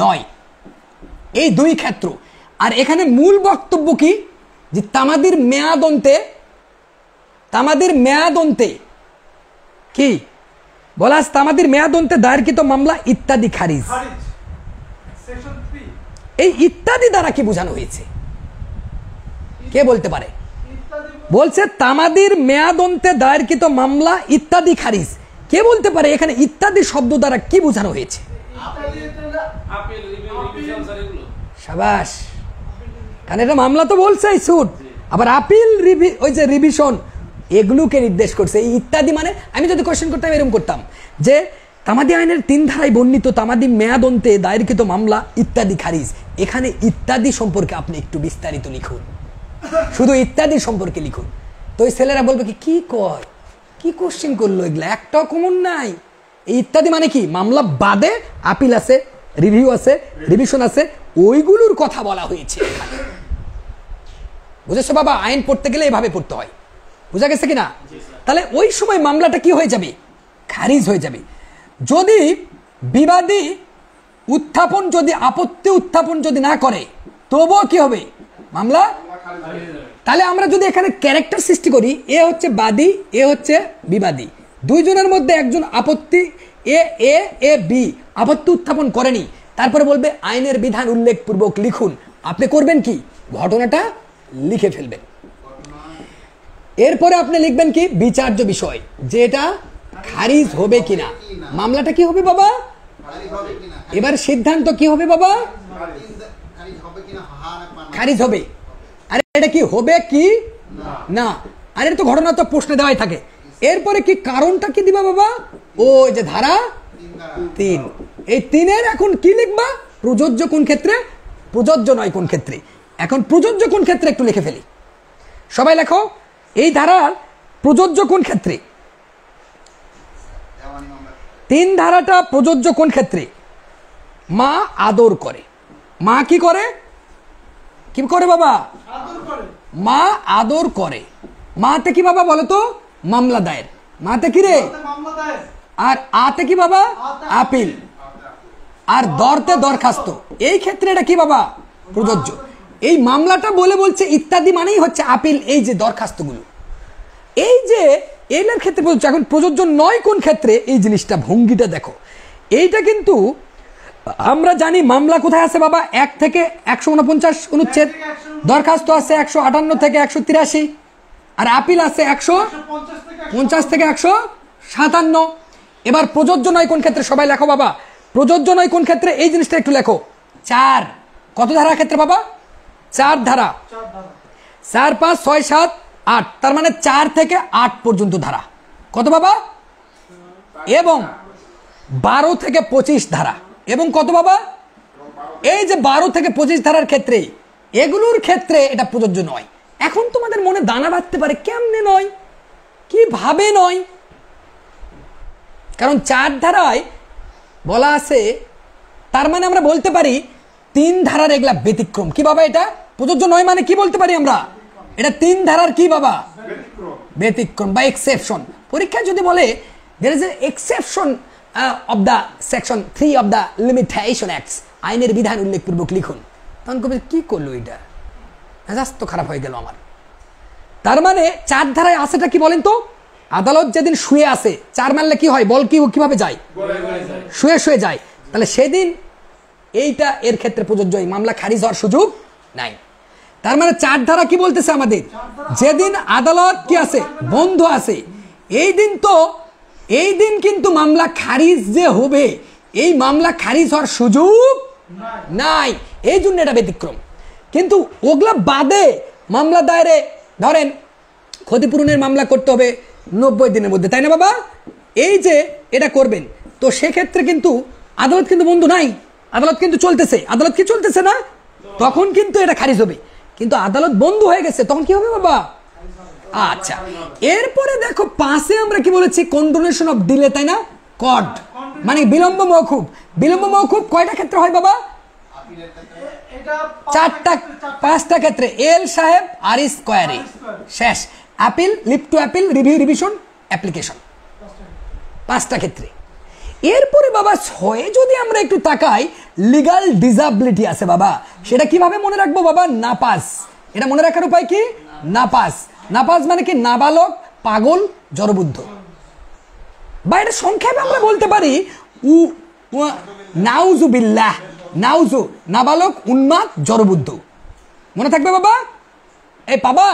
নয় এই দুই ক্ষেত্র আর এখানে মূল বক্তব্য কি যে তামাদির মেয়াদ অন্তে তামাদির মেয়াদ অন্তে কি আমাদের তামাদির মেয়াদন্তে দায়েরকৃত মামলা ইত্যাদি খারিজ এই ইত্যাদি দ্বারা কি বোঝানো হয়েছে কে বলতে পারে বলছে তামাদির মেয়াদন্তে দায়েরকৃত মামলা ইত্যাদি খারিজ কে বলতে পারে এখানে ইত্যাদি শব্দ দ্বারা কি বোঝানো হয়েছে সাবাস কারণ এটা মামলা তো বলছে সুট আবার আপিল ওই যে রিভিশন এগুলোকে নির্দেশ করছে এই ইত্যাদি মানে আমি যদি কোয়েশ্চেন করতাম এরকম করতাম যে তামাদি আইনের তিন ধারায় বর্ণিত তামাদি মেয়াদন্তে দায়েরকৃত মামলা ইত্যাদি খারিজ এখানে ইত্যাদি সম্পর্কে আপনি একটু বিস্তারিত লিখুন শুধু ইত্যাদি সম্পর্কে লিখুন তো ওই ছেলেরা বলবে কি কী কয় কি কোশ্চেন করলো এগুলো একটাও কমন নাই এই ইত্যাদি মানে কি মামলা বাদে আপিল আছে রিভিউ আছে রিভিশন আছে ওইগুলোর কথা বলা হয়েছে বুঝেছো বাবা আইন পড়তে গেলে এভাবে পড়তে হয় বোঝা গেছে কিনা তাহলে ওই সময় মামলাটা কি হয়ে যাবে খারিজ হয়ে যাবে যদি বিবাদী উত্থাপন যদি আপত্তি উত্থাপন যদি না করে তবুও কি হবে মামলা তাহলে আমরা যদি এখানে ক্যারেক্টার সৃষ্টি করি এ হচ্ছে বাদী এ হচ্ছে বিবাদী দুইজনের মধ্যে একজন আপত্তি এ এ এ বি আপত্তি উত্থাপন করেনি তারপরে বলবে আইনের বিধান উল্লেখপূর্বক লিখুন আপনি করবেন কি ঘটনাটা লিখে ফেলবেন এরপরে আপনি লিখবেন কি বিচার্য বিষয় যেটা খারিজ হবে কিনা মামলাটা কি হবে বাবা এবার সিদ্ধান্ত কি হবে বাবা খারিজ হবে আরে এটা কি হবে কি না আর তো ঘটনা তো প্রশ্নে দেওয়াই থাকে এরপরে কি কারণটা কি দিবা বাবা ও যে ধারা তিন এই তিনের এখন কি লিখবা প্রযোজ্য কোন ক্ষেত্রে প্রযোজ্য নয় কোন ক্ষেত্রে এখন প্রযোজ্য কোন ক্ষেত্রে একটু লিখে ফেলি সবাই লেখো এই ধারার প্রযোজ্য কোন ক্ষেত্রে তিন ধারাটা প্রযোজ্য কোন ক্ষেত্রে মা আদর করে মা কি করে কি করে বাবা মা আদর করে মাতে কি বাবা বলতো মামলা দায়ের মাতে কি রে আর আতে কি বাবা আপিল আর দরতে দরখাস্ত এই ক্ষেত্রে এটা কি বাবা প্রযোজ্য এই মামলাটা বলে বলছে ইত্যাদি মানেই হচ্ছে আপিল এই যে দরখাস্তগুলো এই যে এলের ক্ষেত্রে বলছে এখন প্রযোজ্য নয় কোন ক্ষেত্রে এই জিনিসটা ভঙ্গিটা দেখো এইটা কিন্তু আমরা জানি মামলা কোথায় আছে বাবা এক থেকে একশো উনপঞ্চাশ অনুচ্ছেদ দরখাস্ত আছে একশো আটান্ন থেকে একশো তিরাশি আর আপিল আছে একশো পঞ্চাশ থেকে একশো সাতান্ন এবার প্রযোজ্য নয় কোন ক্ষেত্রে সবাই লেখো বাবা প্রযোজ্য নয় কোন ক্ষেত্রে এই জিনিসটা একটু লেখো চার কত ধারার ক্ষেত্রে বাবা চার ধারা চার পাঁচ ছয় সাত আট তার মানে চার থেকে আট পর্যন্ত ধারা কত বাবা এবং বারো থেকে পঁচিশ ধারা এবং কত বাবা এই যে বারো থেকে পঁচিশ ধারার ক্ষেত্রে এগুলোর ক্ষেত্রে এটা প্রযোজ্য নয় এখন তোমাদের মনে দানা বাঁধতে পারে কেমনে নয় কিভাবে নয় কারণ চার ধারায় বলা আছে তার মানে আমরা বলতে পারি তিন ধারার এগুলা ব্যতিক্রম কিভাবে এটা প্রযোজ্য নয় মানে কি বলতে পারি আমরা এটা তিন ধারার কি বাবা ব্যতিক্রম বা এক্সেপশন পরীক্ষায় যদি বলে there is a exception of the section three of the limitation acts আইনের বিধান উল্লেখপূর্বক লিখুন তখন কবি কি করলো এটা মেজাজ খারাপ হয়ে গেল আমার তার মানে চার ধারায় আসেটা কি বলেন তো আদালত যেদিন শুয়ে আসে চার মারলে কি হয় বল কি ও কীভাবে যায় শুয়ে শুয়ে যায় তাহলে সেদিন এইটা এর ক্ষেত্রে প্রযোজ্য এই মামলা খারিজ হওয়ার সুযোগ নাই তার মানে চার ধারা কি বলতেছে আমাদের যেদিন আদালত কি আছে বন্ধ আছে এই দিন তো এই দিন কিন্তু মামলা খারিজ যে হবে এই মামলা খারিজ হওয়ার সুযোগ নাই এই জন্য এটা ব্যতিক্রম কিন্তু ওগুলা বাদে মামলা দায়েরে ধরেন ক্ষতিপূরণের মামলা করতে হবে নব্বই দিনের মধ্যে তাই না বাবা এই যে এটা করবেন তো সেক্ষেত্রে কিন্তু আদালত কিন্তু বন্ধু নাই আদালত কিন্তু চলতেছে আদালত কি চলতেছে না তখন কিন্তু এটা খারিজ হবে কিন্তু আদালত বন্ধ হয়ে গেছে তখন কি হবে বাবা আচ্ছা এরপরে দেখো পাশে আমরা কি বলেছি কন্ডোনেশন অফ ডিলে তাই না কট মানে বিলম্ব মহকুব বিলম্ব মহকুব কয়টা ক্ষেত্রে হয় বাবা চারটা পাঁচটা ক্ষেত্রে এল সাহেব আর স্কোয়ারে শেষ appeal leave to appeal review revision application পাঁচটা ক্ষেত্রে এরপরে বাবা ছয়ে যদি আমরা একটু তাকাই লিগাল ডিজাবিলিটি আছে বাবা সেটা কিভাবে মনে রাখবো বাবা নাপাস এটা মনে রাখার উপায় কি নাপাস নাপাস মানে কি নাবালক পাগল জড়বুদ্ধ বা এটা সংক্ষেপে আমরা বলতে পারি উ নাউজু বিল্লাহ নাউজু নাবালক উন্মাদ জড়বুদ্ধ মনে থাকবে বাবা এই বাবা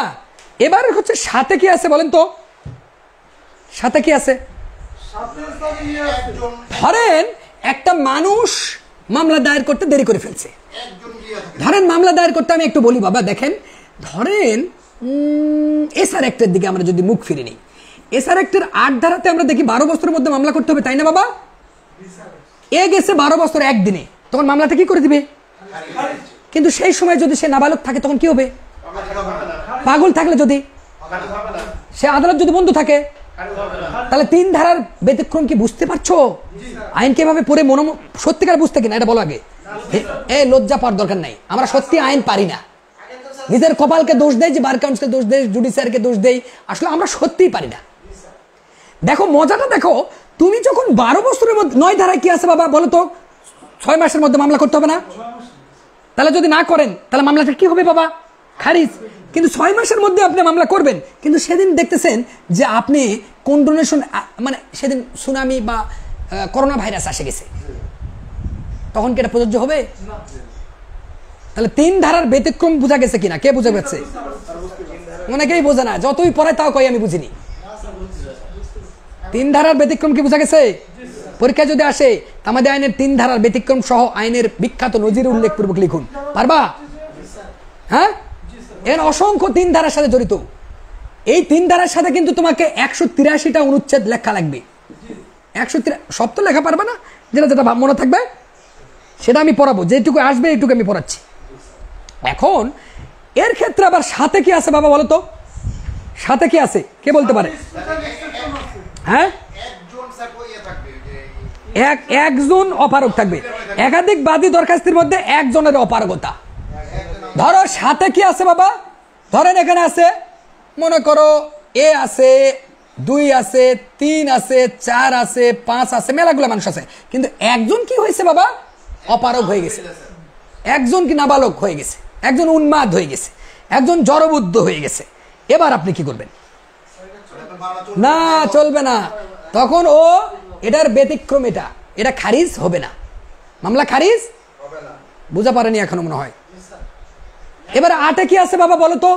এবার হচ্ছে সাথে কি আছে বলেন তো সাথে কি আছে ধরেন একটা মানুষ মামলা দায়ের করতে দেরি করে ফেলছে ধরেন মামলা দায়ের করতে আমি একটু বলি বাবা দেখেন ধরেন এসআর একটার দিকে আমরা যদি মুখ ফিরে নিই এসআর একটার আট ধারাতে আমরা দেখি বারো বছরের মধ্যে মামলা করতে হবে তাই না বাবা এ গেছে বারো বছর একদিনে তখন মামলাটা কি করে দিবে কিন্তু সেই সময় যদি সে নাবালক থাকে তখন কি হবে পাগল থাকলে যদি সে আদালত যদি বন্ধু থাকে তাহলে তিন ধারার ব্যতিক্রম কি বুঝতে পারছো আইনকে এভাবে পড়ে মনো সত্যিকার বুঝতে কিনা এটা বলো আগে এ লজ্জা পাওয়ার দরকার নাই আমরা সত্যি আইন পারি না নিজের কপালকে দোষ দেয় যে বার কাউন্সিলকে দোষ দেয় জুডিশিয়ারকে দোষ দেয় আসলে আমরা সত্যিই পারি না দেখো মজাটা দেখো তুমি যখন বারো বছরের মধ্যে নয় ধারায় কি আছে বাবা বলো তো ছয় মাসের মধ্যে মামলা করতে হবে না তাহলে যদি না করেন তাহলে মামলাটা কি হবে বাবা খারিজ কিন্তু ছয় মাসের মধ্যে আপনি মামলা করবেন কিন্তু সেদিন দেখতেছেন যে আপনি কোন ডোনেশন মানে সেদিন সুনামি বা করোনা ভাইরাস আসে গেছে তখন কি এটা প্রযোজ্য হবে তাহলে তিন ধারার ব্যতিক্রম বোঝা গেছে কিনা কে বুঝে গেছে অনেকেই বোঝে না যতই পরে তাও কই আমি বুঝিনি তিন ধারার ব্যতিক্রম কি বোঝা গেছে পরীক্ষা যদি আসে আমাদের আইনের তিন ধারার ব্যতিক্রম সহ আইনের বিখ্যাত নজির উল্লেখ পূর্বক লিখুন পারবা হ্যাঁ এর অসংখ্য তিন ধারার সাথে জড়িত এই তিন ধারার সাথে কিন্তু তোমাকে একশো তিরাশিটা অনুচ্ছেদ লেখা লাগবে একশো সব তো লেখা পারবে না যেটা যেটা মনে থাকবে সেটা আমি পড়াবো যেটুকু আসবে এইটুকু আমি পড়াচ্ছি এখন এর ক্ষেত্রে আবার সাথে কি আছে বাবা বলো তো সাথে কি আছে কে বলতে পারে হ্যাঁ এক একজন অপারক থাকবে একাধিক বাদী দরখাস্তের মধ্যে একজনের অপারগতা ধরো সাথে কি আছে বাবা ধরেন এখানে আছে মনে করো এ আছে দুই আছে তিন আছে চার আছে পাঁচ আছে মেলাগুলো মানুষ আছে কিন্তু একজন কি হয়েছে বাবা অপারক হয়ে গেছে একজন কি নাবালক হয়ে গেছে একজন উন্মাদ হয়ে গেছে একজন জড়বুদ্ধ হয়ে গেছে এবার আপনি কি করবেন না চলবে না তখন ও এটার ব্যতিক্রম এটা এটা খারিজ হবে না মামলা খারিজ বুঝা পারেনি এখনো মনে হয় এবার আটে কি আছে বাবা বলো তো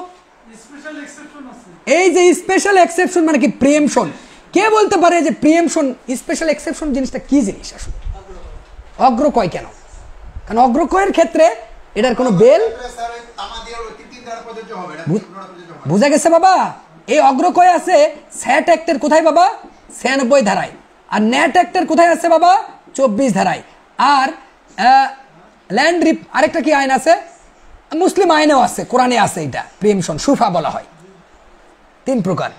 এই যে স্পেশাল এক্সেপশন মানে কি প্রিয়েমশন কে বলতে পারে যে প্রিয়েমশন স্পেশাল এক্সেপশন জিনিসটা কি জিনিস আসলে অগ্রকয় কেন কারণ অগ্রকয়ের ক্ষেত্রে এটার কোনো বেল বুঝা গেছে বাবা এই অগ্রকয় আছে স্যাট অ্যাক্টের কোথায় বাবা ছিয়ানব্বই ধারায় আর ন্যাট অ্যাক্টের কোথায় আছে বাবা চব্বিশ ধারায় আর ল্যান্ড রিপ আরেকটা কি আইন আছে মুসলিম আইনেও আছে কোরআনে আছে এটা প্রেমশন সুফা বলা হয় তিন প্রকার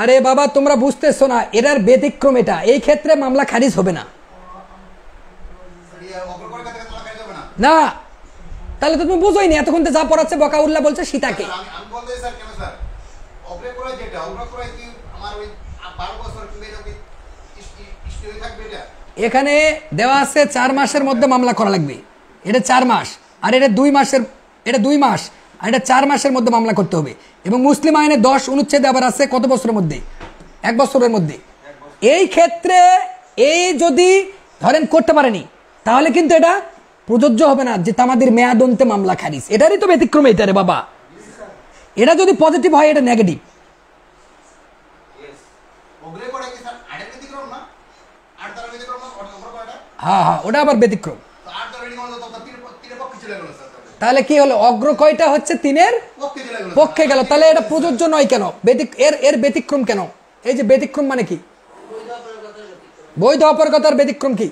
আরে বাবা তোমরা বুঝতেছো না এটার ব্যতিক্রম এটা এই ক্ষেত্রে মামলা খারিজ হবে না না তাহলে তো তুমি বুঝোই নি এতক্ষণ যা পড়াচ্ছে বকাউল্লাহ বলছে সীতাকে এখানে দেওয়া আছে চার মাসের মধ্যে মামলা করা লাগবে এটা চার মাস আর এটা দুই মাসের এটা দুই মাস আর এটা চার মাসের মধ্যে মামলা করতে হবে এবং মুসলিম আইনে দশ অনুচ্ছেদ আবার আছে কত বছরের মধ্যে এক বছরের মধ্যে এই ক্ষেত্রে এই যদি ধরেন করতে পারেনি তাহলে কিন্তু এটা প্রযোজ্য হবে না যে তামাদের মেয়াদন্তে মামলা খারিজ এটারই তো ব্যতিক্রম এটা রে বাবা এটা যদি পজিটিভ হয় এটা নেগেটিভ হ্যাঁ হ্যাঁ ওটা আবার ব্যতিক্রম তাহলে কি হলো অগ্রকয়টা হচ্ছে তিনের পক্ষে গেল তাহলে এটা প্রযোজ্য নয় কেন এর এর ব্যতিক্রম কেন এই যে ব্যতিক্রম মানে কি বৈধ অপরকতার ব্যতিক্রম কি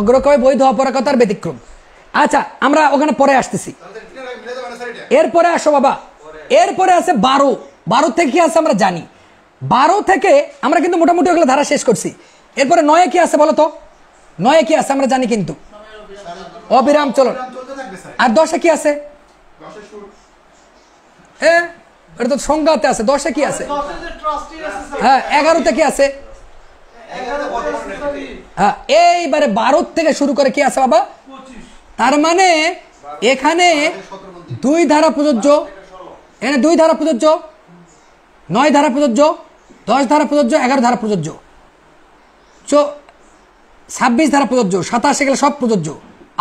অগ্রকয় বৈধ অপরকতার ব্যতিক্রম আচ্ছা আমরা ওখানে পরে আসতেছি এরপরে আসো বাবা এরপরে আছে বারো বারো থেকে আছে আমরা জানি বারো থেকে আমরা কিন্তু মোটামুটি ওগুলো ধারা শেষ করছি এরপরে নয়ে কি আছে বলতো নয়ে কি আছে আমরা জানি কিন্তু অবিরাম চলন আর দশে কি আছে এটা তো সংজ্ঞাতে আছে দশে কি আছে হ্যাঁ এগারোতে কি আছে হ্যাঁ এইবারে বারোর থেকে শুরু করে কি আছে বাবা তার মানে এখানে দুই ধারা প্রযোজ্য এখানে দুই ধারা প্রযোজ্য নয় ধারা প্রযোজ্য দশ ধারা প্রযোজ্য এগারো ধারা প্রযোজ্য চো ছাব্বিশ ধারা প্রযোজ্য সাতাশে গেলে সব প্রযোজ্য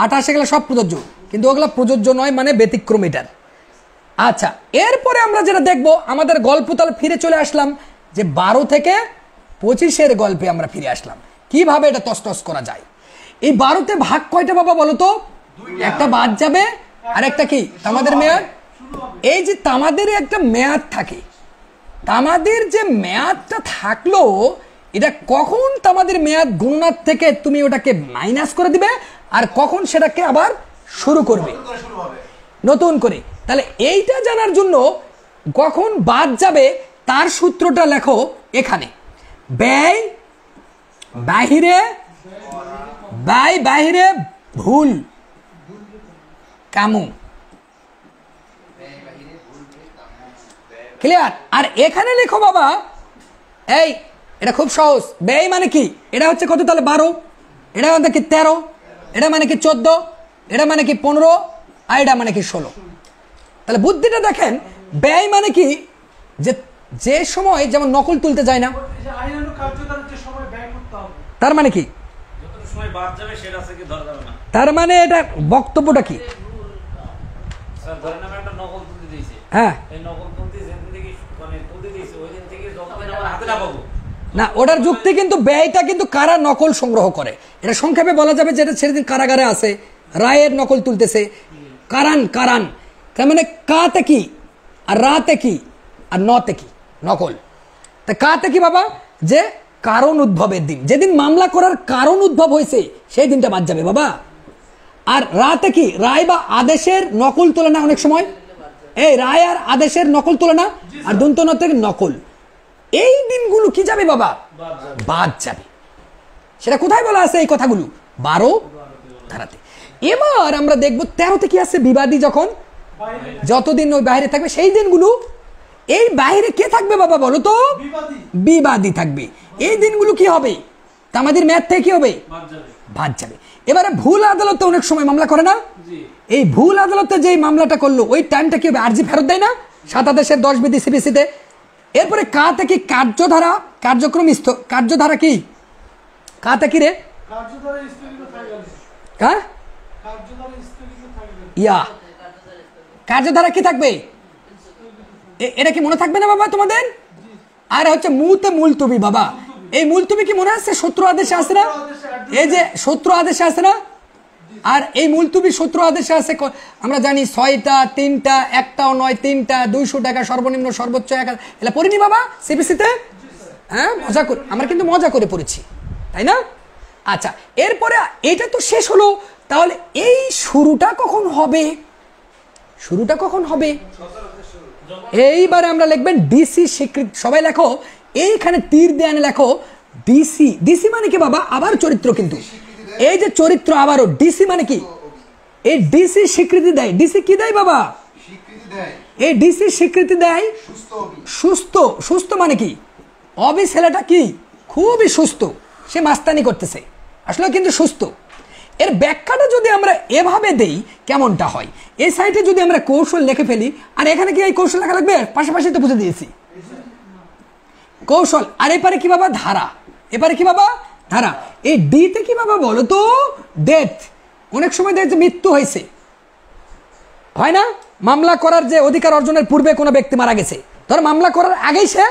আঠাশে গেলে সব প্রযোজ্য কিন্তু ওগুলো প্রযোজ্য নয় মানে ব্যতিক্রম এটার আচ্ছা এরপরে আমরা যেটা দেখব আমাদের গল্প তাহলে ফিরে চলে আসলাম যে বারো থেকে পঁচিশের গল্পে আমরা ফিরে আসলাম কিভাবে এটা তসতস করা যায় এই বারোতে ভাগ কয়টা বাবা বলো তো একটা বাদ যাবে আর একটা কি তামাদের মেয়াদ এই যে তামাদের একটা মেয়াদ থাকে তামাদের যে মেয়াদটা থাকলো এটা কখন তামাদের মেয়াদ গণনার থেকে তুমি ওটাকে মাইনাস করে দিবে আর কখন সেটাকে আবার শুরু করবে নতুন করে তাহলে এইটা জানার জন্য কখন বাদ যাবে তার সূত্রটা লেখো এখানে ব্যয় বাহিরে ব্যয় বাহিরে ভুল কামু ক্লিয়ার আর এখানে লেখো বাবা এই এটা খুব সহজ ব্যয় মানে কি এটা হচ্ছে কত তাহলে বারো এটা মানে কি তেরো এটা মানে কি চোদ্দ এটা মানে কি পনেরো আর এটা মানে কি ষোলো তাহলে বুদ্ধিটা দেখেন ব্যয় মানে কি যে যে সময় যেমন নকল তুলতে যায় না তার মানে কি তার মানে এটা বক্তব্যটা কি হ্যাঁ না ওটার যুক্তি কিন্তু ব্যয়টা কিন্তু কারা নকল সংগ্রহ করে এটা সংক্ষেপে বলা যাবে যেটা সেদিন কারাগারে আছে রায়ের নকল তুলতেছে কারান কারান তার মানে কাতে কি আর রাতে কি আর নতে কি নকল তা কাতে কি বাবা যে কারণ উদ্ভবের দিন যেদিন মামলা করার কারণ উদ্ভব হয়েছে সেই দিনটা বাদ যাবে বাবা আর রাতে কি রায় বা আদেশের নকল তোলে না অনেক সময় এই রায় আর আদেশের নকল তোলে না আর নতের নকল এই দিনগুলো কি যাবে বাবা বাদ যাবে সেটা কোথায় বলা আছে এই কথাগুলো বারো ধারাতে এবার আমরা দেখব তেরোতে কি আছে বিবাদী যখন যতদিন ওই বাইরে থাকবে সেই দিনগুলো এই বাইরে কে থাকবে বাবা বলো তো বিবাদী থাকবে এই দিনগুলো কি হবে আমাদের ম্যাথ থেকে কি হবে ভাত যাবে এবারে ভুল আদালতে অনেক সময় মামলা করে না এই ভুল আদালতে যে মামলাটা করলো ওই টাইমটা কি হবে আর্জি ফেরত দেয় না সাত আদেশের দশ বিধি সিবিসিতে এরপরে কা থেকে কার্যধারা কার্যক্রম কার্যধারা কি কা থেকে রে হ্যাঁ ইয়া কার্যধারা কি থাকবে এটা কি মনে থাকবে না বাবা তোমাদের আর হচ্ছে মুতে মুলতুবি বাবা এই মুলতুবি কি মনে আছে শত্রু আদেশে আসে না এই যে শত্রু আদেশে আসে না আর এই মুলতুবি সূত্র আদেশে আছে আমরা জানি ছয়টা তিনটা একটাও নয় তিনটা দুইশো টাকা সর্বনিম্ন সর্বোচ্চ এক এলে পড়িনি বাবা সিবিসিতে হ্যাঁ মজা করে আমরা কিন্তু মজা করে পড়েছি তাই না আচ্ছা এরপরে এটা তো শেষ হলো তাহলে এই শুরুটা কখন হবে শুরুটা কখন হবে এইবারে আমরা লিখবেন ডিসি স্বীকৃত সবাই লেখো এইখানে তীর দেয়ানে লেখো ডিসি ডিসি মানে কি বাবা আবার চরিত্র কিন্তু এই যে চরিত্র আবারও ডিসি মানে কি এই ডিসি স্বীকৃতি দেয় ডিসি কি দেয় বাবা এই ডিসি স্বীকৃতি দেয় সুস্থ সুস্থ মানে কি অবি ছেলেটা কি খুবই সুস্থ সে মাস্তানি করতেছে আসলে কিন্তু সুস্থ এর ব্যাখ্যাটা যদি আমরা এভাবে দেই কেমনটা হয় এই সাইটে যদি আমরা কৌশল লিখে ফেলি আর এখানে কি এই কৌশল লেখা লাগবে পাশাপাশি তো বুঝে দিয়েছি কৌশল আর এপারে কি বাবা ধারা এপারে কি বাবা হ্যাঁ এই ডিতে কি বাবা বলো তো ডেথ অনেক সময় দেখে মৃত্যু হয়েছে হয় না মামলা করার যে অধিকার অর্জনের পূর্বে কোনো ব্যক্তি মারা গেছে ধর মামলা করার আগেই সে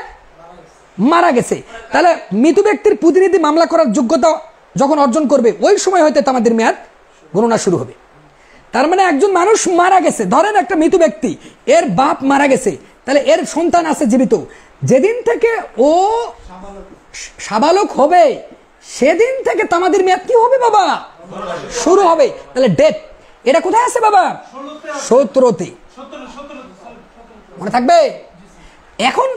মারা গেছে তাহলে মৃত ব্যক্তির প্রতিনিধি মামলা করার যোগ্যতা যখন অর্জন করবে ওই সময় হয়তো তামাদের মেয়াদ গণনা শুরু হবে তার মানে একজন মানুষ মারা গেছে ধরেন একটা মৃত ব্যক্তি এর বাপ মারা গেছে তাহলে এর সন্তান আছে জীবিত যেদিন থেকে ও সাবালক হবে সেদিন থেকে তামাদির মেয়াদ কি হবে বাবা শুরু হবে তাহলে ডেট এটা কোথায় আছে বাবা সতেরোতে মনে থাকবে এখন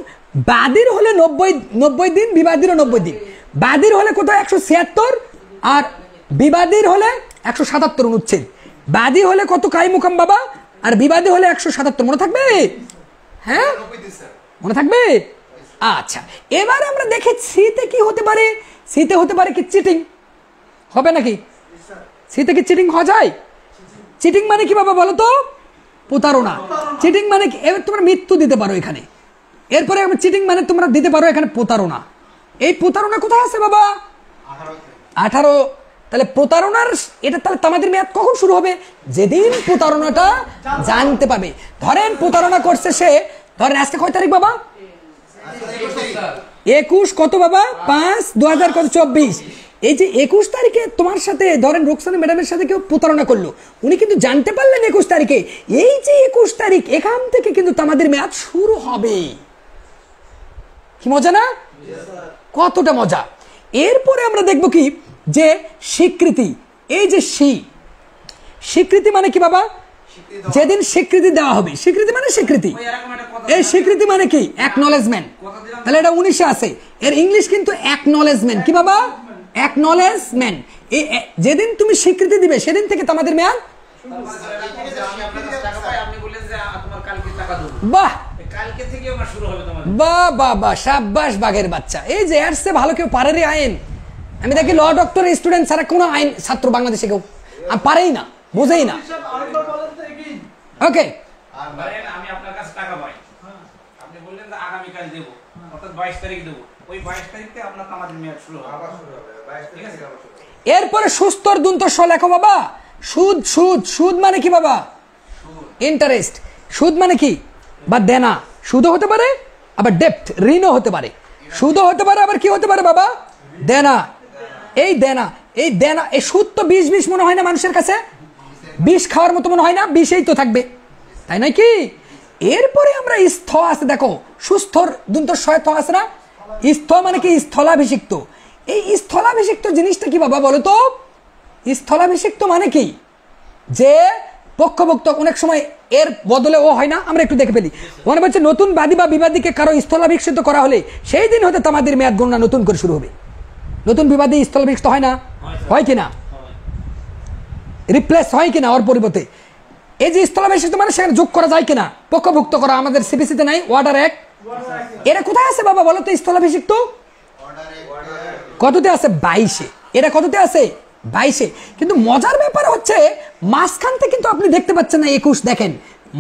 বাদির হলে নব্বই নব্বই দিন বিবাদীর নব্বই দিন বাদির হলে কোথায় একশো ছিয়াত্তর আর বিবাদীর হলে একশো সাতাত্তর অনুচ্ছেদ বাদি হলে কত কাই মুখাম বাবা আর বিবাদী হলে একশো সাতাত্তর মনে থাকবে হ্যাঁ মনে থাকবে আচ্ছা এবার আমরা দেখেছি তে কি হতে পারে শীতে হতে পারে কি চিটিং হবে নাকি শীতে কি চিটিং হওয়া যায় চিটিং মানে কি বাবা বলো তো প্রতারণা চিটিং মানে কি তোমরা মৃত্যু দিতে পারো এখানে এরপরে চিটিং মানে তোমরা দিতে পারো এখানে প্রতারণা এই প্রতারণা কোথায় আছে বাবা আঠারো তাহলে প্রতারণার এটা তাহলে তামাদের মেয়াদ কখন শুরু হবে যেদিন প্রতারণাটা জানতে পাবে ধরেন প্রতারণা করছে সে ধরেন আজকে কয় তারিখ বাবা একুশ কত বাবা পাঁচ দু কত চব্বিশ এই যে একুশ তারিখে তোমার সাথে ধরেন রোকসানা ম্যাডামের সাথে কেউ প্রতারণা করলো উনি কিন্তু জানতে পারলেন একুশ তারিখে এই যে একুশ তারিখ এখান থেকে কিন্তু তোমাদের ম্যাচ শুরু হবে কি মজা না কতটা মজা এরপরে আমরা দেখব কি যে স্বীকৃতি এই যে সি স্বীকৃতি মানে কি বাবা যেদিন স্বীকৃতি দেওয়া হবে স্বীকৃতি মানে স্বীকৃতি এই স্বীকৃতি মানে কি একনলেজমেন্ট তাহলে এটা উনিশে আছে এর ইংলিশ কিন্তু একনলেজমেন্ট কি বাবা অ্যাকনলেজমেন্ট যেদিন তুমি স্বীকৃতি দিবে সেদিন থেকে তোমাদের মেয়াদ বাহ বা বা বা সাব্বাস বাঘের বাচ্চা এই যে আসছে ভালো কেউ পারেরই আইন আমি দেখি ল ডক্টর স্টুডেন্ট ছাড়া কোনো আইন ছাত্র বাংলাদেশে কেউ পারেই না বোঝেই না ওকে আর ধরেন আমি আপনার এরপরে লেখো বাবা সুদ সুদ সুদ মানে কি বাবা ইন্টারেস্ট সুদ মানে কি বা দেনা সুদও হতে পারে আবার ডেপথ ঋণও হতে পারে সুদও হতে পারে আবার কি হতে পারে বাবা দেনা এই দেনা এই দেনা এই সুদ তো বিষ বিষ মনে হয় না মানুষের কাছে বিষ খাওয়ার মতো মনে হয় না বিষেই তো থাকবে তাই নয় কি এরপরে আমরা স্থ আছে দেখো সুস্থর দুন্ত শয়থ আছে না স্থ মানে কি স্থলাভিষিক্ত এই স্থলাভিষিক্ত জিনিসটা কি বাবা বলো তো স্থলাভিষিক্ত মানে কি যে পক্ষভুক্ত অনেক সময় এর বদলে ও হয় না আমরা একটু দেখে ফেলি মনে হচ্ছে নতুন বাদী বা বিবাদীকে কারো স্থলাভিষিক্ত করা হলে সেই দিন হতে তোমাদের মেয়াদ গণনা নতুন করে শুরু হবে নতুন বিবাদী স্থলাভিষিক্ত হয় না হয় কি না রিপ্লেস হয় কিনা ওর পরিবর্তে এই যে স্থলাভিষিক্ত মানে সেখানে যোগ করা যায় কিনা পক্ষভুক্ত করা আমাদের সিপিসিতে নাই ওয়ার্ডার এক এরা কোথায় আছে বাবা বলো তো স্থলাভিষিক্ত কততে আছে বাইশে এরা কততে আছে বাইশে কিন্তু মজার ব্যাপার হচ্ছে মাঝখানতে কিন্তু আপনি দেখতে পাচ্ছেন না একুশ দেখেন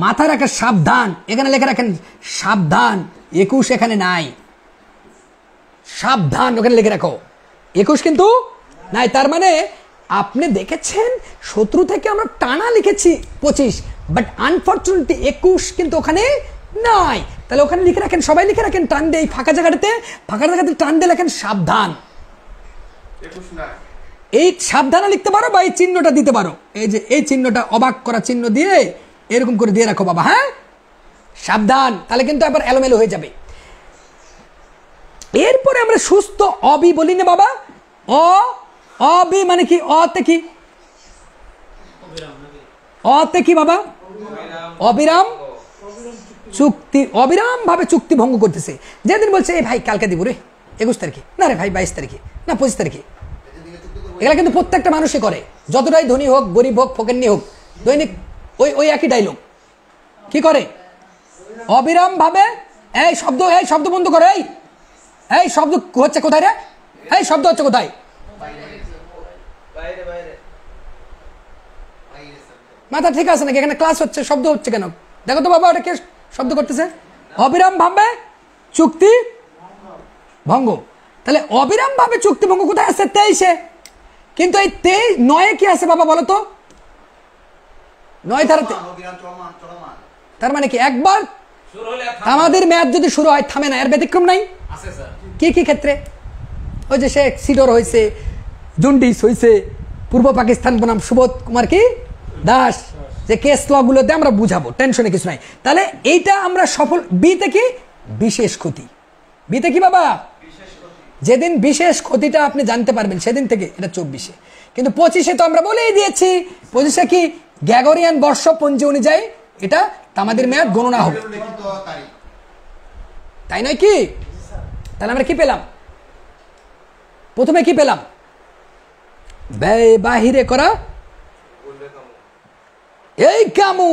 মাথা রাখা সাবধান এখানে লেখা রাখেন সাবধান একুশ এখানে নাই সাবধান ওখানে লিখে রাখো একুশ কিন্তু নাই তার মানে আপনি দেখেছেন শত্রু থেকে আমরা টানা লিখেছি পঁচিশ বাট আনফর্চুনেটলি একুশ কিন্তু ওখানে নাই তাহলে ওখানে লিখে রাখেন সবাই লিখে রাখেন টান দিয়ে এই ফাঁকা জায়গাটাতে ফাঁকা জায়গাতে টান দিয়ে লেখেন সাবধান এই সাবধানে লিখতে পারো বা এই চিহ্নটা দিতে পারো এই যে এই চিহ্নটা অবাক করা চিহ্ন দিয়ে এরকম করে দিয়ে রাখো বাবা হ্যাঁ সাবধান তাহলে কিন্তু আবার এলোমেলো হয়ে যাবে এরপরে আমরা সুস্থ অবি বলি না বাবা অ অবি মানে কি অতে কি অতে কি বাবা অবিরাম চুক্তি অবিরাম ভাবে চুক্তি ভঙ্গ করতেছে যেদিন বলছে এই ভাই কালকে দিব রে একুশ তারিখে না রে ভাই বাইশ তারিখে না পঁচিশ তারিখে এগুলা কিন্তু প্রত্যেকটা মানুষই করে যতটাই ধনী হোক গরিব হোক ফোকেননি হোক দৈনিক ওই ওই একই ডাইলগ কি করে অবিরাম ভাবে এই শব্দ এই শব্দ বন্ধ করে এই এই শব্দ হচ্ছে কোথায় রে এই শব্দ হচ্ছে কোথায় মাথা ঠিক আছে নাকি এখানে ক্লাস হচ্ছে শব্দ হচ্ছে কেন দেখো তো বাবা ওটা কে শব্দ করতেছে অবিরাম ভাবে চুক্তি ভঙ্গ তাহলে অবিরাম ভাবে চুক্তি ভঙ্গ কোথায় আছে তেইশে কিন্তু এই তেই নয় কি আছে বাবা বলো তো নয় তার মানে কি একবার আমাদের মেয়াদ যদি শুরু হয় থামে না এর ব্যতিক্রম নাই কি কি ক্ষেত্রে ওই যে সে হয়েছে জন্ডিস হয়েছে পূর্ব পাকিস্তান বনাম সুবোধ কুমার কি দাস যে কেস লগুলোতে আমরা বুঝাবো টেনশনে কিছু নাই তাহলে এইটা আমরা সফল বিতে কি বিশেষ ক্ষতি বিতে কি বাবা যেদিন বিশেষ ক্ষতিটা আপনি জানতে পারবেন সেদিন থেকে এটা চব্বিশে কিন্তু পঁচিশে তো আমরা বলেই দিয়েছি পঁচিশে কি গ্যাগরিয়ান বর্ষপঞ্জি অনুযায়ী এটা তামাদের মেয়াদ গণনা হবে তাই নয় কি তাহলে আমরা কি পেলাম প্রথমে কি পেলাম ব্যয় বাহিরে করা এই কামু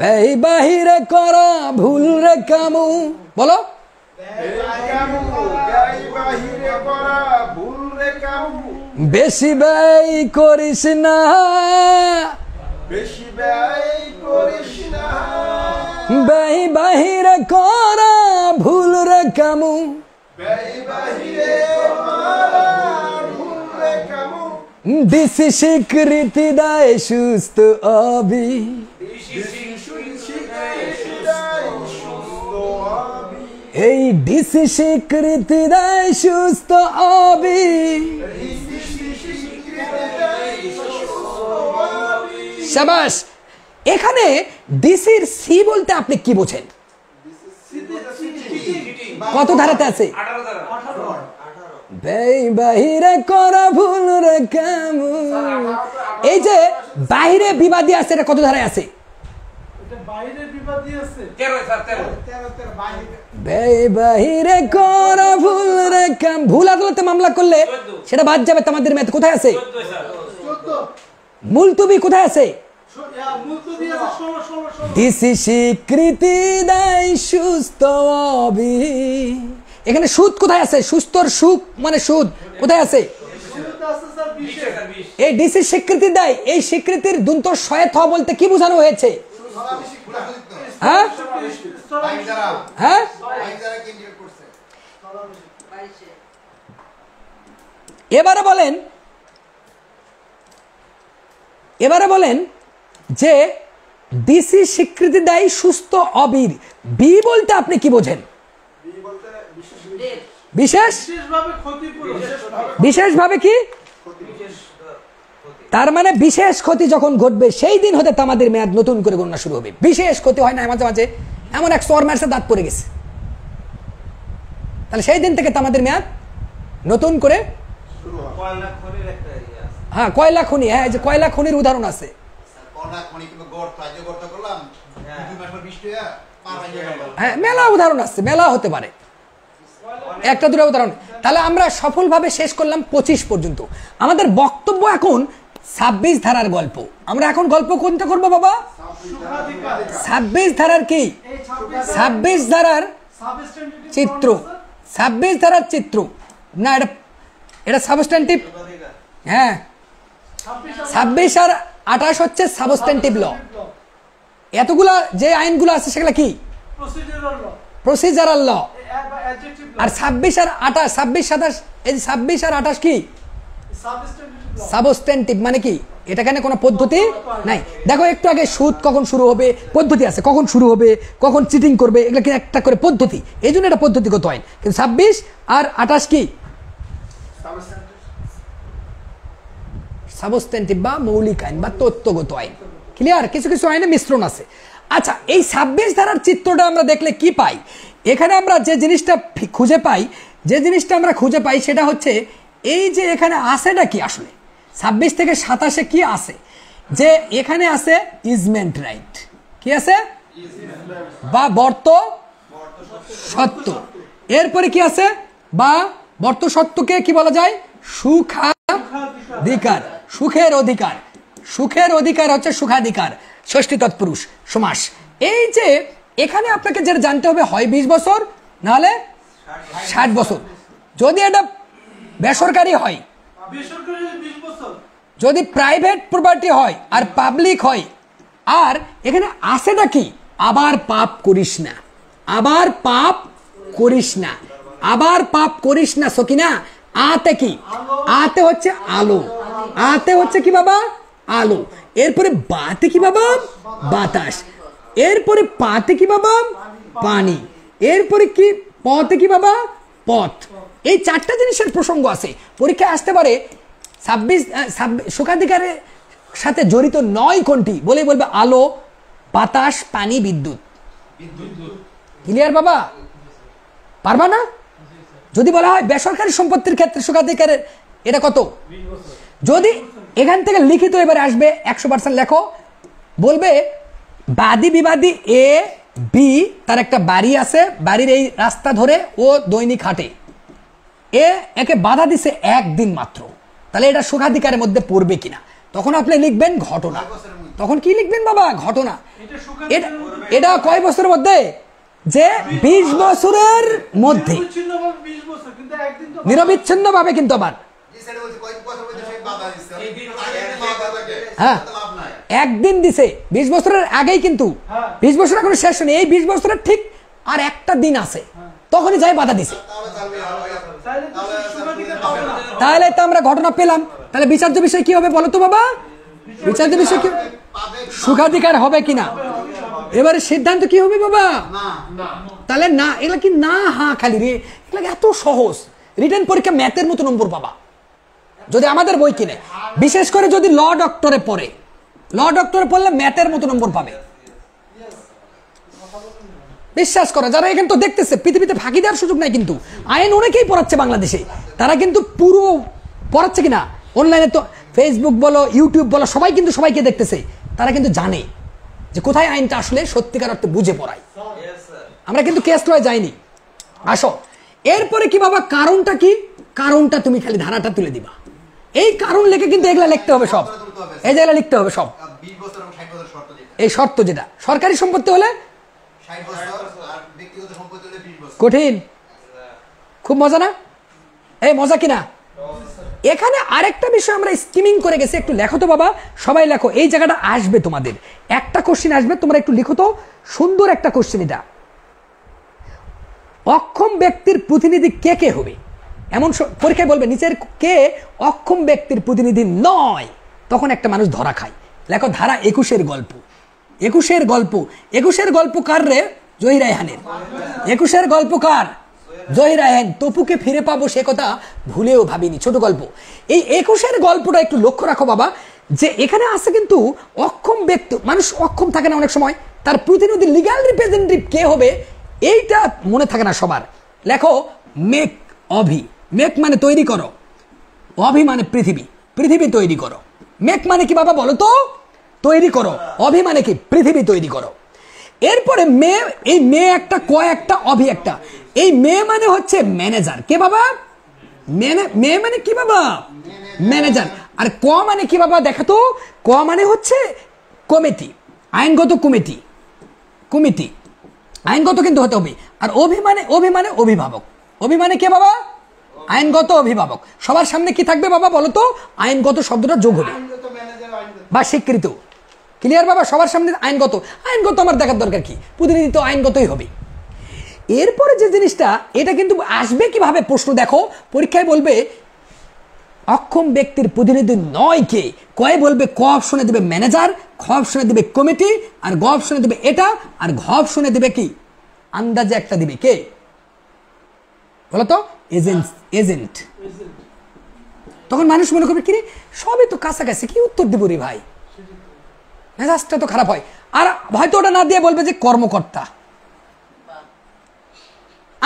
ব্যয় বাহিরে করা ভুল রে কামু বলো বেশি ব্যয় করিস না বেশি ব্যয় করিস না ব্যয় বাহিরে করা ভুল রে কামু ব্যয় বাহিরে দিশি স্বীকৃতি দায় সুস্থ অবি এই ডিসি স্বীকৃতি দেয় সুস্থ অবি সাবাস এখানে ডিসির সি বলতে আপনি কি বোঝেন কত ধারাতে আছে বাহিরে কর ভুল এই যে বাহিরে বিবাদী আছে এটা কত ধারায় আছে বাহিরে কর ভুল রে ভুল আদালতে মামলা করলে সেটা বাদ যাবে তোমাদের মেয়াদ কোথায় আছে মুলতুবি কোথায় আছে দিসি স্বীকৃতি দেয় সুস্থ অবি এখানে সুদ কোথায় আছে সুস্থর সুখ মানে সুদ কোথায় আছে এই ডিসি স্বীকৃতি দেয় এই স্বীকৃতির দুন্ত হওয়া বলতে কি বোঝানো হয়েছে হ্যাঁ হ্যাঁ এবারে বলেন এবারে বলেন যে ডিসি স্বীকৃতি দেয় সুস্থ অবির বি বলতে আপনি কি বোঝেন বিশেষ বিশেষভাবে কি তার মানে বিশেষ ক্ষতি যখন ঘটবে সেই দিন হতে তামাদের মেয়াদ নতুন করে গণনা শুরু হবে বিশেষ ক্ষতি হয় না মাঝে মাঝে এমন এক সর ম্যাচে দাঁত পড়ে গেছে তাহলে সেই দিন থেকে তামাদের মেয়াদ নতুন করে ইয়ে হ্যাঁ কয়লা খনি হ্যাঁ যে কয়লা খনির উদাহরণ আছে হ্যাঁ।, হ্যাঁ মেলা উদাহরণ আছে মেলা হতে পারে একটা দুটো উদাহরণ তাহলে আমরা সফলভাবে শেষ করলাম পঁচিশ পর্যন্ত আমাদের বক্তব্য এখন ছাব্বিশ ধারার গল্প আমরা এখন গল্প কোনটা করবো বাবা ছাব্বিশ ধারার কি ছাব্বিশ ধারার চিত্র ছাব্বিশ ধারার চিত্র না এটা এটা সাবস্ট্যান্টিভ হ্যাঁ ছাব্বিশ আর আঠাশ হচ্ছে সাবস্ট্যান্টিভ ল এতগুলা যে আইনগুলো আছে সেগুলো কি প্রসিজারাল ল আর ছাব্বিশ আর আঠাশ ছাব্বিশ সাতাশ এই ছাব্বিশ আর আঠাশ কি সাবস্টেন্টিভ মানে কি কোনো পদ্ধতি নাই দেখো একটু আগে সুদ কখন শুরু হবে পদ্ধতি আছে কখন শুরু হবে কখন চিটিং করবে এগুলো কিন্তু একটা করে পদ্ধতি এই জন্য এটা পদ্ধতিগত আইন কিন্তু ছাব্বিশ আর আঠাশ কি সাবস্টেন্টিভ বা মৌলিক আইন বা তত্ত্বগত আইন ক্লিয়ার কিছু কিছু আইনে মিশ্রণ আছে আচ্ছা এই ছাব্বিশ ধারার চিত্রটা আমরা দেখলে কি পাই এখানে আমরা যে জিনিসটা খুঁজে পাই যে জিনিসটা আমরা খুঁজে পাই সেটা হচ্ছে এই যে এখানে আসেটা কি আসলে ছাব্বিশ থেকে সাতাশে কি আছে যে এখানে আছে ইজমেন্ট রাইট কি আছে বা বর্ত সত্য এরপরে কি আছে বা বর্ত সত্যকে কি বলা যায় সুখাধিকার সুখের অধিকার সুখের অধিকার হচ্ছে সুখাধিকার ষষ্ঠী তৎপুরুষ সমাস এই যে এখানে আপনাকে যেটা জানতে হবে হয় বিশ বছর নাহলে ষাট বছর যদি এটা বেসরকারি হয় যদি প্রাইভেট প্রপার্টি হয় আর পাবলিক হয় আর এখানে আসে কি আবার পাপ করিস না আবার পাপ করিস না আবার পাপ করিস না সকিনা আতে কি আতে হচ্ছে আলো আতে হচ্ছে কি বাবা আলো এরপরে বাতে কি বাবা বাতাস এরপরে পাতে কি বাবা পানি এরপরে কি পথে কি বাবা পথ এই চারটা জিনিসের প্রসঙ্গ আছে পরীক্ষায় আসতে পারে ছাব্বিশ শোকাধিকারের সাথে জড়িত নয় কোনটি বলে বলবে আলো বাতাস পানি বিদ্যুৎ ক্লিয়ার বাবা পারবা না যদি বলা হয় বেসরকারি সম্পত্তির ক্ষেত্রে সুখাধিকারের এটা কত যদি এখান থেকে লিখিত এবারে আসবে একশো পার্সেন্ট লেখো বলবে বাদী বিবাদী এ বি তার একটা বাড়ি আছে বাড়ির এই রাস্তা ধরে ও দৈনিক হাটে এ একে বাধা দিছে একদিন মাত্র তাহলে এটা সুখাধিকারের মধ্যে পড়বে কিনা তখন আপনি লিখবেন ঘটনা তখন কি লিখবেন বাবা ঘটনা এটা কয় বছরের মধ্যে যে বিশ বছরের মধ্যে নিরবিচ্ছিন্ন ভাবে কিন্তু আবার হ্যাঁ একদিন দিছে বিশ বছরের আগেই কিন্তু হ্যাঁ। বিশ বছর এখন শেষ নেই এই বিশ বছরের ঠিক আর একটা দিন আছে হ্যাঁ। তখনই যাই বাধা দিছে তাহলে তো আমরা ঘটনা পেলাম তাহলে বিচার্য বিষয় কি হবে বলো তো বাবা বিচার্য বিষয় কি সুখাধিকার হবে কিনা এবারে সিদ্ধান্ত কি হবে বাবা তাহলে না এগুলা কি না হা খালি রে এগুলা এত সহজ রিটার্ন পরীক্ষা ম্যাথের মতো নম্বর বাবা যদি আমাদের বই কিনে বিশেষ করে যদি ল ডক্টরে পড়ে ল ডক্টরে পড়লে ম্যাথের মতো নম্বর পাবে বিশ্বাস করে যারা এখানে তো দেখতেছে পৃথিবীতে ফাঁকি দেওয়ার সুযোগ নাই কিন্তু আইন অনেকেই পড়াচ্ছে বাংলাদেশে তারা কিন্তু পুরো পড়াচ্ছে কিনা অনলাইনে তো ফেসবুক বলো ইউটিউব বলো সবাই কিন্তু সবাইকে দেখতেছে তারা কিন্তু জানে যে কোথায় আইনটা আসলে সত্যিকার অর্থে বুঝে পড়ায় আমরা কিন্তু কেস লয় যাইনি আসো এরপরে কি বাবা কারণটা কি কারণটা তুমি খালি ধারাটা তুলে দিবা এই কারণ লেখে কিন্তু এগুলা লিখতে হবে সব এই জায়গা লিখতে হবে সব এই শর্ত যেটা সরকারি সম্পত্তি হলে কঠিন খুব মজা না এই মজা কিনা এখানে আরেকটা বিষয় আমরা স্কিমিং করে গেছি একটু লেখো তো বাবা সবাই লেখো এই জায়গাটা আসবে তোমাদের একটা কোশ্চিন আসবে তোমরা একটু লিখো তো সুন্দর একটা কোশ্চিন এটা অক্ষম ব্যক্তির প্রতিনিধি কে কে হবে এমন পরীক্ষায় বলবে নিচের কে অক্ষম ব্যক্তির প্রতিনিধি নয় তখন একটা মানুষ ধরা খায় লেখো ধারা একুশের গল্প একুশের গল্প একুশের গল্প কার রে জহির রায়হানের একুশের গল্প কার জহির রায়হান তপুকে ফিরে পাবো সে কথা ভুলেও ভাবিনি ছোট গল্প এই একুশের গল্পটা একটু লক্ষ্য রাখো বাবা যে এখানে আছে কিন্তু অক্ষম ব্যক্তি মানুষ অক্ষম থাকে না অনেক সময় তার প্রতিনিধি লিগাল রিপ্রেজেন্টেটিভ কে হবে এইটা মনে থাকে না সবার লেখো মেক অভি মেক মানে তৈরি করো অভি মানে পৃথিবী পৃথিবী তৈরি করো মেক মানে কি বাবা বলো তো তৈরি করো অভি মানে কি পৃথিবী তৈরি করো এরপরে মে এই মে একটা ক একটা অভি একটা এই মে মানে হচ্ছে ম্যানেজার কে বাবা মে মানে কি বাবা ম্যানেজার আর ক মানে কি বাবা দেখা তো ক মানে হচ্ছে কমিটি আইনগত কমিটি কমিটি আইনগত কিন্তু হতে হবে আর অভিমানে অভিমানে অভিভাবক অভিমানে কে বাবা আইনগত অভিভাবক সবার সামনে কি থাকবে বাবা বলো তো আইনগত শব্দটা যোগ হবে বা স্বীকৃত ক্লিয়ার বাবা সবার সামনে আইনগত আইনগত আমার দেখার দরকার কি প্রতিনিধি তো আইনগতই হবে এরপরে যে জিনিসটা এটা কিন্তু আসবে কিভাবে প্রশ্ন দেখো পরীক্ষায় বলবে অক্ষম ব্যক্তির প্রতিনিধি নয় কে কয়ে বলবে ক অপশনে দেবে ম্যানেজার খ অপশনে দেবে কমিটি আর গ অপশনে দেবে এটা আর ঘ অপশনে দেবে কি আন্দাজে একটা দিবে কে বলতো এজেন্ট এজেন্ট তখন মানুষ মনে করবে কিরে সবই তো কাছাকাছি কি উত্তর দিব রে ভাই মেজাজটা তো খারাপ হয় আর হয়তো ওটা না দিয়ে বলবে যে কর্মকর্তা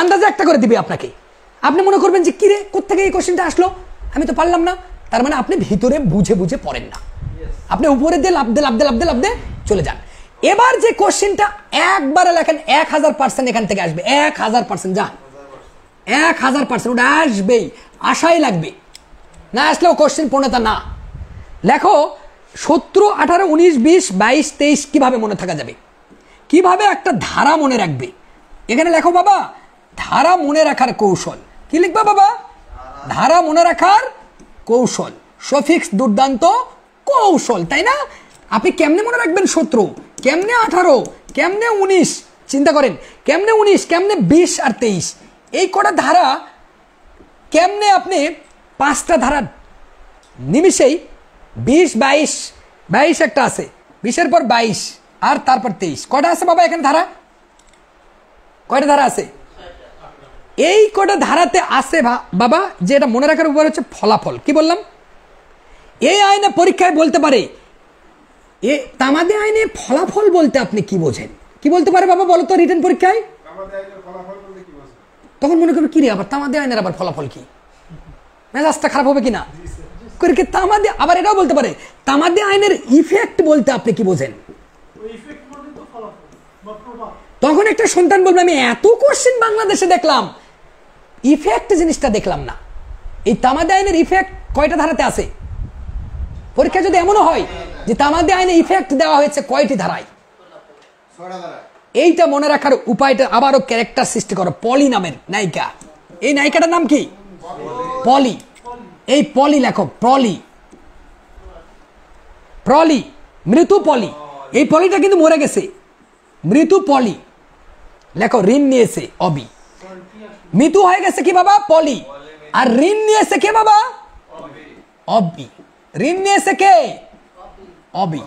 আন্দাজে একটা করে দিবে আপনাকে আপনি মনে করবেন যে কিরে কোথেকে এই কোশ্চেনটা আসলো আমি তো পারলাম না তার মানে আপনি ভিতরে বুঝে বুঝে পড়েন না আপনি উপরে দিয়ে লাভ দে লাভ দে লাভ দে লাভ দে চলে যান এবার যে কোশ্চেনটা একবারে লেখেন এক হাজার পার্সেন্ট এখান থেকে আসবে এক হাজার পার্সেন্ট যান এক হাজার পার্সেন্ট ওটা আসবেই আশাই লাগবে না আসলেও কোশ্চেন পূর্ণতা না লেখো সতেরো আঠারো উনিশ বিশ বাইশ তেইশ কীভাবে মনে থাকা যাবে কিভাবে একটা ধারা মনে রাখবে এখানে লেখো বাবা ধারা মনে রাখার কৌশল কি লিখবা বাবা ধারা মনে রাখার কৌশল সফিক্স দুর্দান্ত কৌশল তাই না আপনি কেমনে মনে রাখবেন সতেরো কেমনে আঠারো কেমনে উনিশ চিন্তা করেন কেমনে উনিশ কেমনে বিশ আর তেইশ এই কটা ধারা কেমনে আপনি পাঁচটা ধারা নিমিশেই বিশ বাইশ বাইশ একটা আছে বিশের পর বাইশ আর তারপর তেইশ কটা আছে বাবা এখানে ধারা কয়টা ধারা আছে এই কটা ধারাতে আছে বাবা যে এটা মনে রাখার উপর হচ্ছে ফলাফল কি বললাম এই আইনে পরীক্ষায় বলতে পারে এ তামাদে আইনে ফলাফল বলতে আপনি কি বোঝেন কি বলতে পারে বাবা বলতো তো রিটার্ন পরীক্ষায় তখন মনে করবে কিরে আবার তামাদি আইনের আবার ফলাফল কি মেজাজটা খারাপ হবে কিনা করে তামাদি আবার এটাও বলতে পারে আইনের ইফেক্ট বলতে আপনি কি বোঝেন তখন একটা সন্তান বলবে আমি এত কোশ্চিন বাংলাদেশে দেখলাম ইফেক্ট জিনিসটা দেখলাম না এই তামাদি আইনের ইফেক্ট কয়টা ধারাতে আছে পরীক্ষা যদি এমনও হয় যে তামাদি আইনে ইফেক্ট দেওয়া হয়েছে কয়টি ধারায় এইটা মনে রাখার উপায়টা আবারও ক্যারেক্টার সৃষ্টি করো পলি নামের নায়িকা এই নায়িকাটার নাম কি পলি এই পলি লেখো প্রলি প্রলি মৃত্যু পলি এই পলিটা কিন্তু মরে গেছে মৃত্যু পলি লেখো ঋণ নিয়েছে অবি মৃত্যু হয়ে গেছে কি বাবা পলি আর ঋণ নিয়েছে কে বাবা অবি ঋণ নিয়েছে কে অবি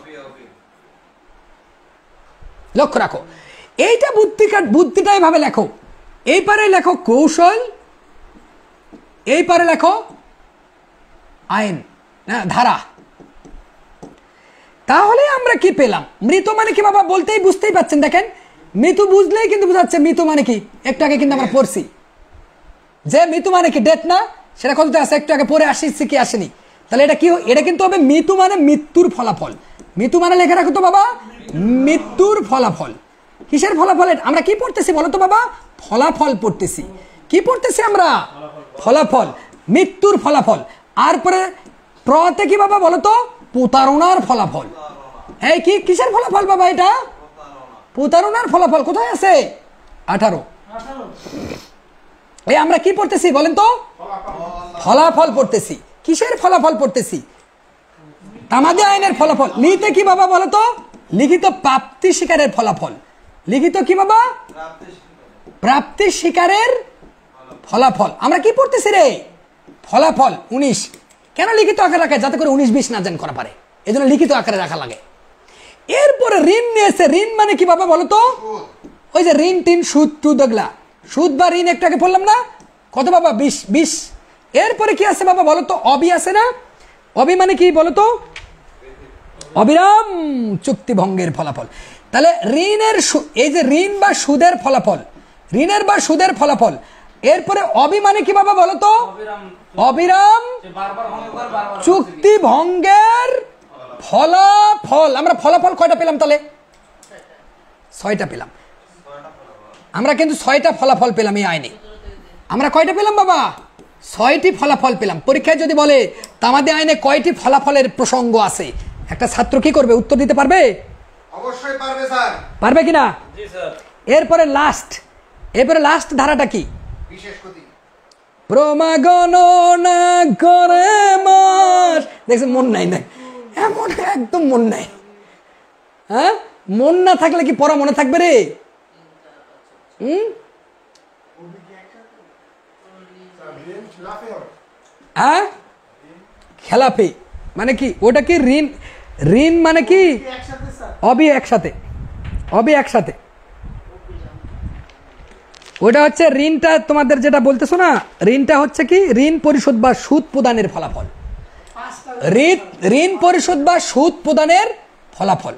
লক্ষ্য রাখো এইটা বুদ্ধি বুদ্ধিটা এইভাবে লেখো এই পারে লেখো কৌশল এই পারে লেখো আইন ধারা তাহলে আমরা কি পেলাম মৃত মানে কি বাবা বলতেই বুঝতেই পাচ্ছেন দেখেন মৃত্যু বুঝলেই কিন্তু বোঝাচ্ছে মৃত মানে কি একটু আগে কিন্তু আমরা পড়ছি যে মৃত্যু মানে কি ডেট না সেটা কত আছে একটু আগে পরে আসি কি আসেনি তাহলে এটা কি এটা কিন্তু হবে মৃত্যু মানে মৃত্যুর ফলাফল মৃত্যু মানে লেখা রাখো তো বাবা মৃত্যুর ফলাফল কিসের ফলাফল আমরা কি পড়তেছি বলো তো বাবা ফলাফল পড়তেছি কি পড়তেছি আমরা ফলাফল মৃত্যুর ফলাফল আর পরে প্রতে কি বাবা বলো তো প্রতারণার ফলাফল এই কি কিসের ফলাফল বাবা এটা প্রতারণার ফলাফল কোথায় আছে আঠারো এই আমরা কি পড়তেছি বলেন তো ফলাফল পড়তেছি কিসের ফলাফল পড়তেছি তামাদি আইনের ফলাফল লিতে কি বাবা বলো তো লিখিত প্রাপ্তি শিকারের ফলাফল লিখিত কি বাবা প্রাপ্তির শিকারের ফলাফল আমরা কি পড়তেছি রে ফলাফল উনিশ কেন লিখিত আকারে রাখা যাতে করে উনিশ বিশ না জেন করা পারে জন্য লিখিত আকারে রাখা লাগে এরপরে ঋণ নিয়েছে ঋণ মানে কি বাবা তো ওই যে ঋণ টিন সুদ টু দেখলা সুদ বা ঋণ একটাকে পড়লাম না কত বাবা বিশ বিশ এরপরে কি আছে বাবা বলতো অবি আছে না অবি মানে কি বলতো অবিরাম চুক্তি ভঙ্গের ফলাফল তাহলে ঋণের এই যে ঋণ বা সুদের ফলাফল ঋণের বা সুদের ফলাফল এরপরে অভিমানে কি বাবা বলতো অবিরাম চুক্তি ভঙ্গের ফলাফল আমরা ফলাফল কয়টা পেলাম তাহলে ছয়টা পেলাম আমরা কিন্তু ছয়টা ফলাফল পেলাম এই আইনে আমরা কয়টা পেলাম বাবা ছয়টি ফলাফল পেলাম পরীক্ষায় যদি বলে তামাদি আইনে কয়টি ফলাফলের প্রসঙ্গ আছে একটা ছাত্র কি করবে উত্তর দিতে পারবে অবশ্যই পারবে স্যার পারবে জি স্যার এরপরে লাস্ট এরপরে লাস্ট ধারাটা কি বিশেষ ক্ষতি করে মাস মন নাই এমন একদম মন নাই হ্যাঁ মন না থাকলে কি পড়া মনে থাকবে রে হ্যাঁ খেলাপি মানে কি ওটা কি ঋণ ঋণ মানে কি অবি একসাথে অবি একসাথে ওটা হচ্ছে ঋণটা তোমাদের যেটা বলতেছো না ঋণটা হচ্ছে কি ঋণ পরিশোধ বা সুদ প্রদানের ফলাফল ঋণ পরিশোধ বা সুদ প্রদানের ফলাফল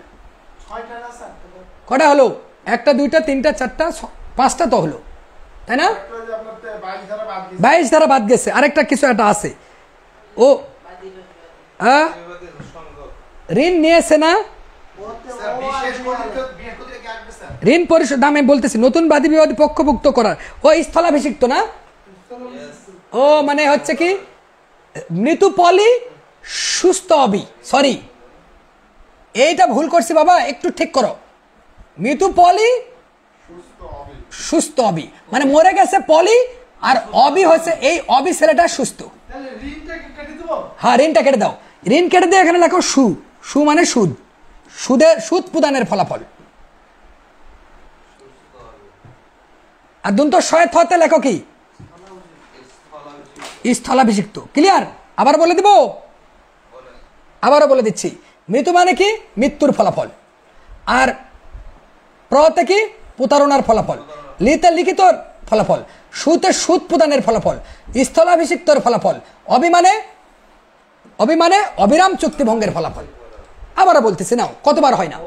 কটা হলো একটা দুইটা তিনটা চারটা পাঁচটা তো হলো তাই না বাইশ ধারা বাদ গেছে আরেকটা কিছু একটা আছে ও হ্যাঁ ঋণ নিয়েছে না ঋণ পরিশোধ আমি বলতেছি নতুন বাদী বিবাদী পক্ষভুক্ত করার ও স্থলাভিষিক্ত না ও মানে হচ্ছে কি মৃত পলি সুস্থ অবি সরি এইটা ভুল করছি বাবা একটু ঠিক করো মৃতু পলি সুস্থ অবি মানে মরে গেছে পলি আর অবি হচ্ছে এই অবি ছেলেটা সুস্থ হ্যাঁ ঋণটা কেটে দাও ঋণ কেটে দিয়ে এখানে লেখো সু সু মানে সুদ সুদের সুদ প্রদানের ফলাফল আর দুন্ত শয়ে হতে লেখো কি স্থলাভিষিক্ত ক্লিয়ার আবার বলে দিব আবারও বলে দিচ্ছি মৃত্যু মানে কি মৃত্যুর ফলাফল আর প্রতে কি প্রতারণার ফলাফল লিতে লিখিতর ফলাফল সুতে সুদ প্রদানের ফলাফল স্থলাভিষিক্তর ফলাফল অভিমানে অভিমানে অবিরাম চুক্তিভঙ্গের ফলাফল আবার বলতেছে নাও কতবার হয় না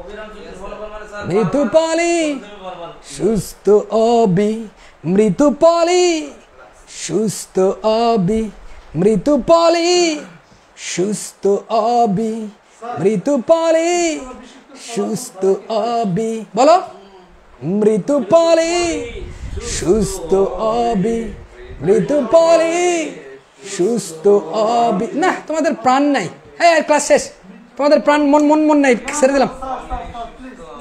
মৃদু পালি সুস্থ অবি মৃদু পালি সুস্থ অবি মৃদু পালি সুস্থ অবি মৃদু পালি সুস্থ অবি বলো মৃদু পালি সুস্থ অবি মৃদু পালি সুস্থ অবি না তোমাদের প্রাণ নাই হ্যাঁ ক্লাস শেষ তোমাদের প্রাণ মন মন মন নাই ছেড়ে দিলাম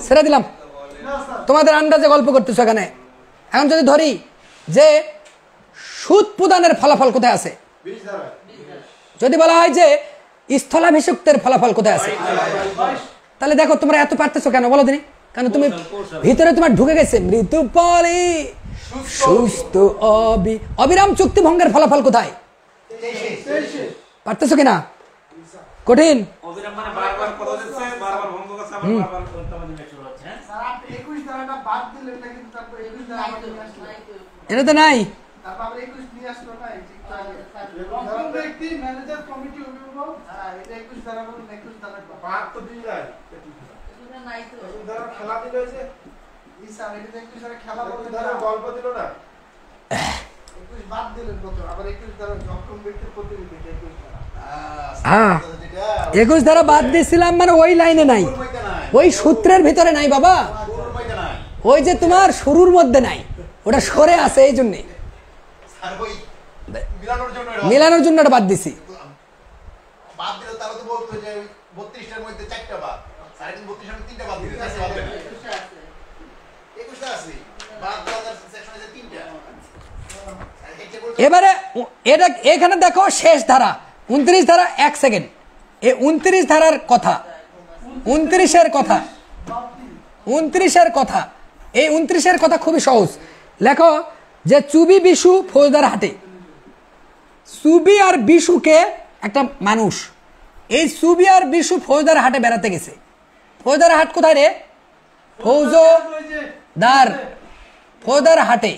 ছেড়ে দিলাম তোমাদের আন্দাজে গল্প করতেছো এখানে এখন যদি ধরি যে সুদ প্রদানের ফলাফল কোথায় আছে যদি বলা হয় যে স্থলাভিষিক্তের ফলাফল কোথায় আছে তাহলে দেখো তোমরা এত পারতেছো কেন বলো দিনি কারণ তুমি ভিতরে তোমার ঢুকে গেছে মৃত্যু পরে সুস্থ অবি অবিরাম চুক্তি ভঙ্গের ফলাফল কোথায় পারতেছো কিনা কঠিন বারবার কথা যাচ্ছে বারবার ভঙ্গ হ্যাঁ? বাদ দিলেন না তারপর একুশ ধারা ব্যক্তি ম্যানেজার কমিটি অভিভাবক হ্যাঁ ধারা বলুন একুশ ধারা বাদ তো দিই না নাই ধারা খেলা দিল যে এই স্যার এটা 21 ধারা খেলা বলতে ধারা গল্প দিল না একুশ বাদ দিলেন প্রথম আবার একুশ ধারা যখন ব্যক্তির প্রতিনিধি 21 ধারা হ্যাঁ একুশ ধারা বাদ দিয়েছিলাম মানে ওই লাইনে নাই ওই সূত্রের ভিতরে নাই বাবা ওই যে তোমার শুরুর মধ্যে নাই ওটা সরে আছে এই জন্যে মিলানোর জন্য বাদ দিছি এবারে এটা এখানে দেখো শেষ ধারা উনত্রিশ ধারা এক সেকেন্ড এ উনত্রিশ ধারার কথা উনত্রিশের কথা উনত্রিশের কথা এই উনত্রিশের কথা খুবই সহজ লেখো যে চুবি বিশু ফৌজদার হাটে সুবি আর বিশুকে একটা মানুষ এই সুবি আর বিশু ফৌজদার হাটে বেড়াতে গেছে ফৌজদার হাট কোথায় রে ফৌজদার ফৌজদার হাটে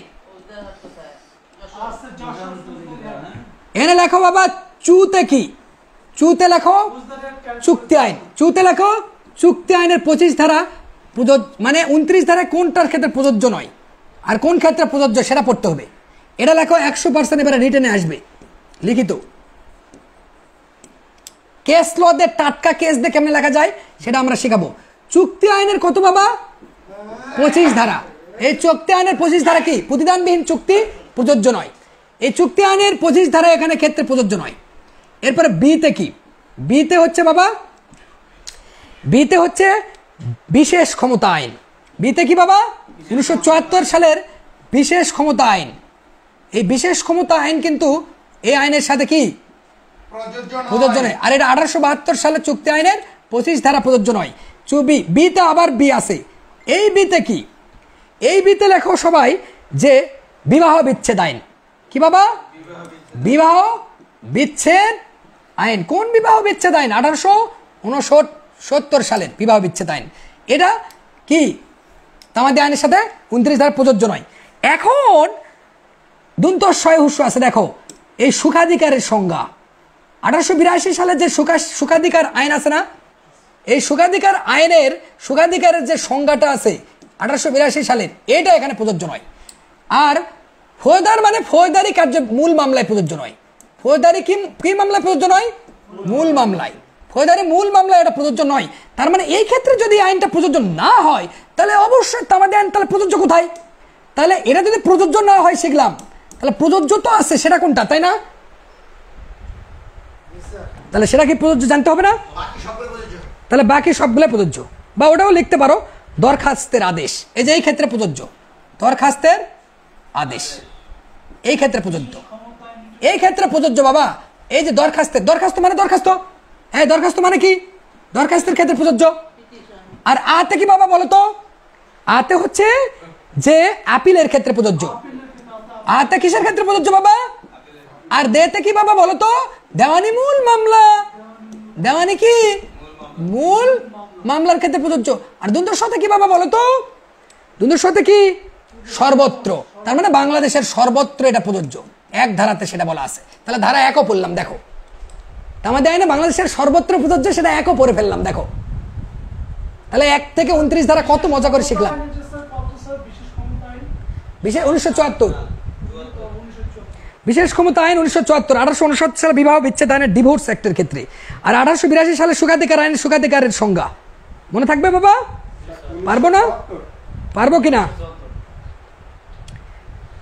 এনে লেখো বাবা চুতে কি চুতে লেখো চুক্তি আইন চুতে লেখো চুক্তি আইনের পঁচিশ ধারা প্রযোজ্য মানে উনত্রিশ ধারা কোনটার ক্ষেত্রে প্রযোজ্য নয় আর কোন ক্ষেত্রে প্রযোজ্য সেটা পড়তে হবে এটা লেখো একশো পার্সেন্ট এবারে রিটার্নে আসবে লিখিত কেস দে টাটকা কেস দিয়ে কেমনে লেখা যায় সেটা আমরা শেখাবো চুক্তি আইনের কত বাবা পঁচিশ ধারা এই চুক্তি আইনের পঁচিশ ধারা কি প্রতিদানবিহীন চুক্তি প্রযোজ্য নয় এই চুক্তি আইনের পঁচিশ ধারা এখানে ক্ষেত্রে প্রযোজ্য নয় এরপরে বিতে কি বিতে হচ্ছে বাবা বিতে হচ্ছে বিশেষ ক্ষমতা আইন বিতে কি বাবা উনিশশো সালের বিশেষ ক্ষমতা আইন এই বিশেষ ক্ষমতা আইন কিন্তু এই আইনের সাথে কি প্রযোজ্য নয় আর এটা আঠারোশো বাহাত্তর সালের চুক্তি আইনের পঁচিশ ধারা প্রযোজ্য নয় চুবি বিতে আবার বি আছে এই বিতে কি এই বিতে লেখো সবাই যে বিবাহ বিচ্ছেদ আইন কি বাবা বিবাহ বিচ্ছেদ আইন কোন বিবাহ বিচ্ছেদ আইন আঠারোশো উনসত্তর সালের বিবাহ বিচ্ছেদ আইন এটা কি তামাদি আইনের সাথে উনত্রিশ ধারা প্রযোজ্য নয় এখন দুন্তস্বয় হুস্য আছে দেখো এই সুখাধিকারের সংজ্ঞা আঠারোশো বিরাশি সালে যে সুখা সুখাধিকার আইন আছে না এই সুখাধিকার আইনের সুখাধিকারের যে সংজ্ঞাটা আছে আঠারোশো বিরাশি সালের এটা এখানে প্রযোজ্য নয় আর ফৌজদার মানে ফৌজদারি কার্য মূল মামলায় প্রযোজ্য নয় ফৌজদারি কি কি মামলা প্রযোজ্য নয় মূল মামলায় ফৌজদারি মূল মামলায় এটা প্রযোজ্য নয় তার মানে এই ক্ষেত্রে যদি আইনটা প্রযোজ্য না হয় তাহলে অবশ্যই তামাদি আইন তাহলে প্রযোজ্য কোথায় তাহলে এটা যদি প্রযোজ্য না হয় শিখলাম তাহলে প্রযোজ্য তো আছে সেটা কোনটা তাই না তাহলে সেটা কি প্রযোজ্য জানতে হবে না তাহলে বাকি সবগুলো প্রযোজ্য বা ওটাও লিখতে পারো দরখাস্তের আদেশ এই যে এই ক্ষেত্রে প্রযোজ্য দরখাস্তের আদেশ এই ক্ষেত্রে প্রযোজ্য এই ক্ষেত্রে প্রযোজ্য বাবা এই যে দরখাস্তের দরখাস্ত মানে দরখাস্ত হ্যাঁ দরখাস্ত মানে কি দরখাস্তের ক্ষেত্রে প্রযোজ্য আর আতে কি বাবা বলতো আতে হচ্ছে যে আপিলের ক্ষেত্রে প্রযোজ্য আতে কিসের ক্ষেত্রে প্রযোজ্য বাবা আর দেতে কি বাবা বলতো দেওয়ানি মূল মামলা দেওয়ানি কি মূল মামলার ক্ষেত্রে প্রযোজ্য আর দুন্দর সাথে কি বাবা বলতো দুন্দর সাথে কি সর্বত্র তার মানে বাংলাদেশের সর্বত্র এটা প্রযোজ্য এক ধারাতে সেটা বলা আছে তাহলে ধারা একও পড়লাম দেখো আমাদের আইনে বাংলাদেশের সর্বত্র প্রযোজ্য সেটা একও পড়ে ফেললাম দেখো তাহলে এক থেকে উনত্রিশ ধারা কত মজা করে শিখলাম বিশেষ উনিশশো চুয়াত্তর বিশেষ ক্ষমতা আইন উনিশশো চুয়াত্তর আঠারোশো উনসত্তর সালে বিবাহ বিচ্ছেদ আইনের ডিভোর্স অ্যাক্টের ক্ষেত্রে আর আঠারোশো বিরাশি সালে সুখাধিকার আইন সুখাধিকারের সংজ্ঞা মনে থাকবে বাবা পারবো না পারবো কিনা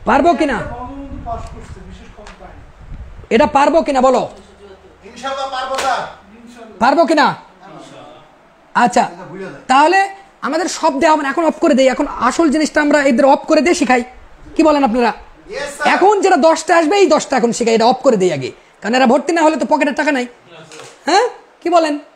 পারবো কিনা এটা পারবো কিনা বলো পারবো কিনা আচ্ছা তাহলে আমাদের সব দেওয়া মানে এখন অফ করে দেয় এখন আসল জিনিসটা আমরা এদের অফ করে দিয়ে শিখাই কি বলেন আপনারা এখন যেটা দশটা আসবে এই দশটা এখন শিখাই এটা অফ করে দেয় আগে কারণ এরা ভর্তি না হলে তো পকেটের টাকা নাই হ্যাঁ কি বলেন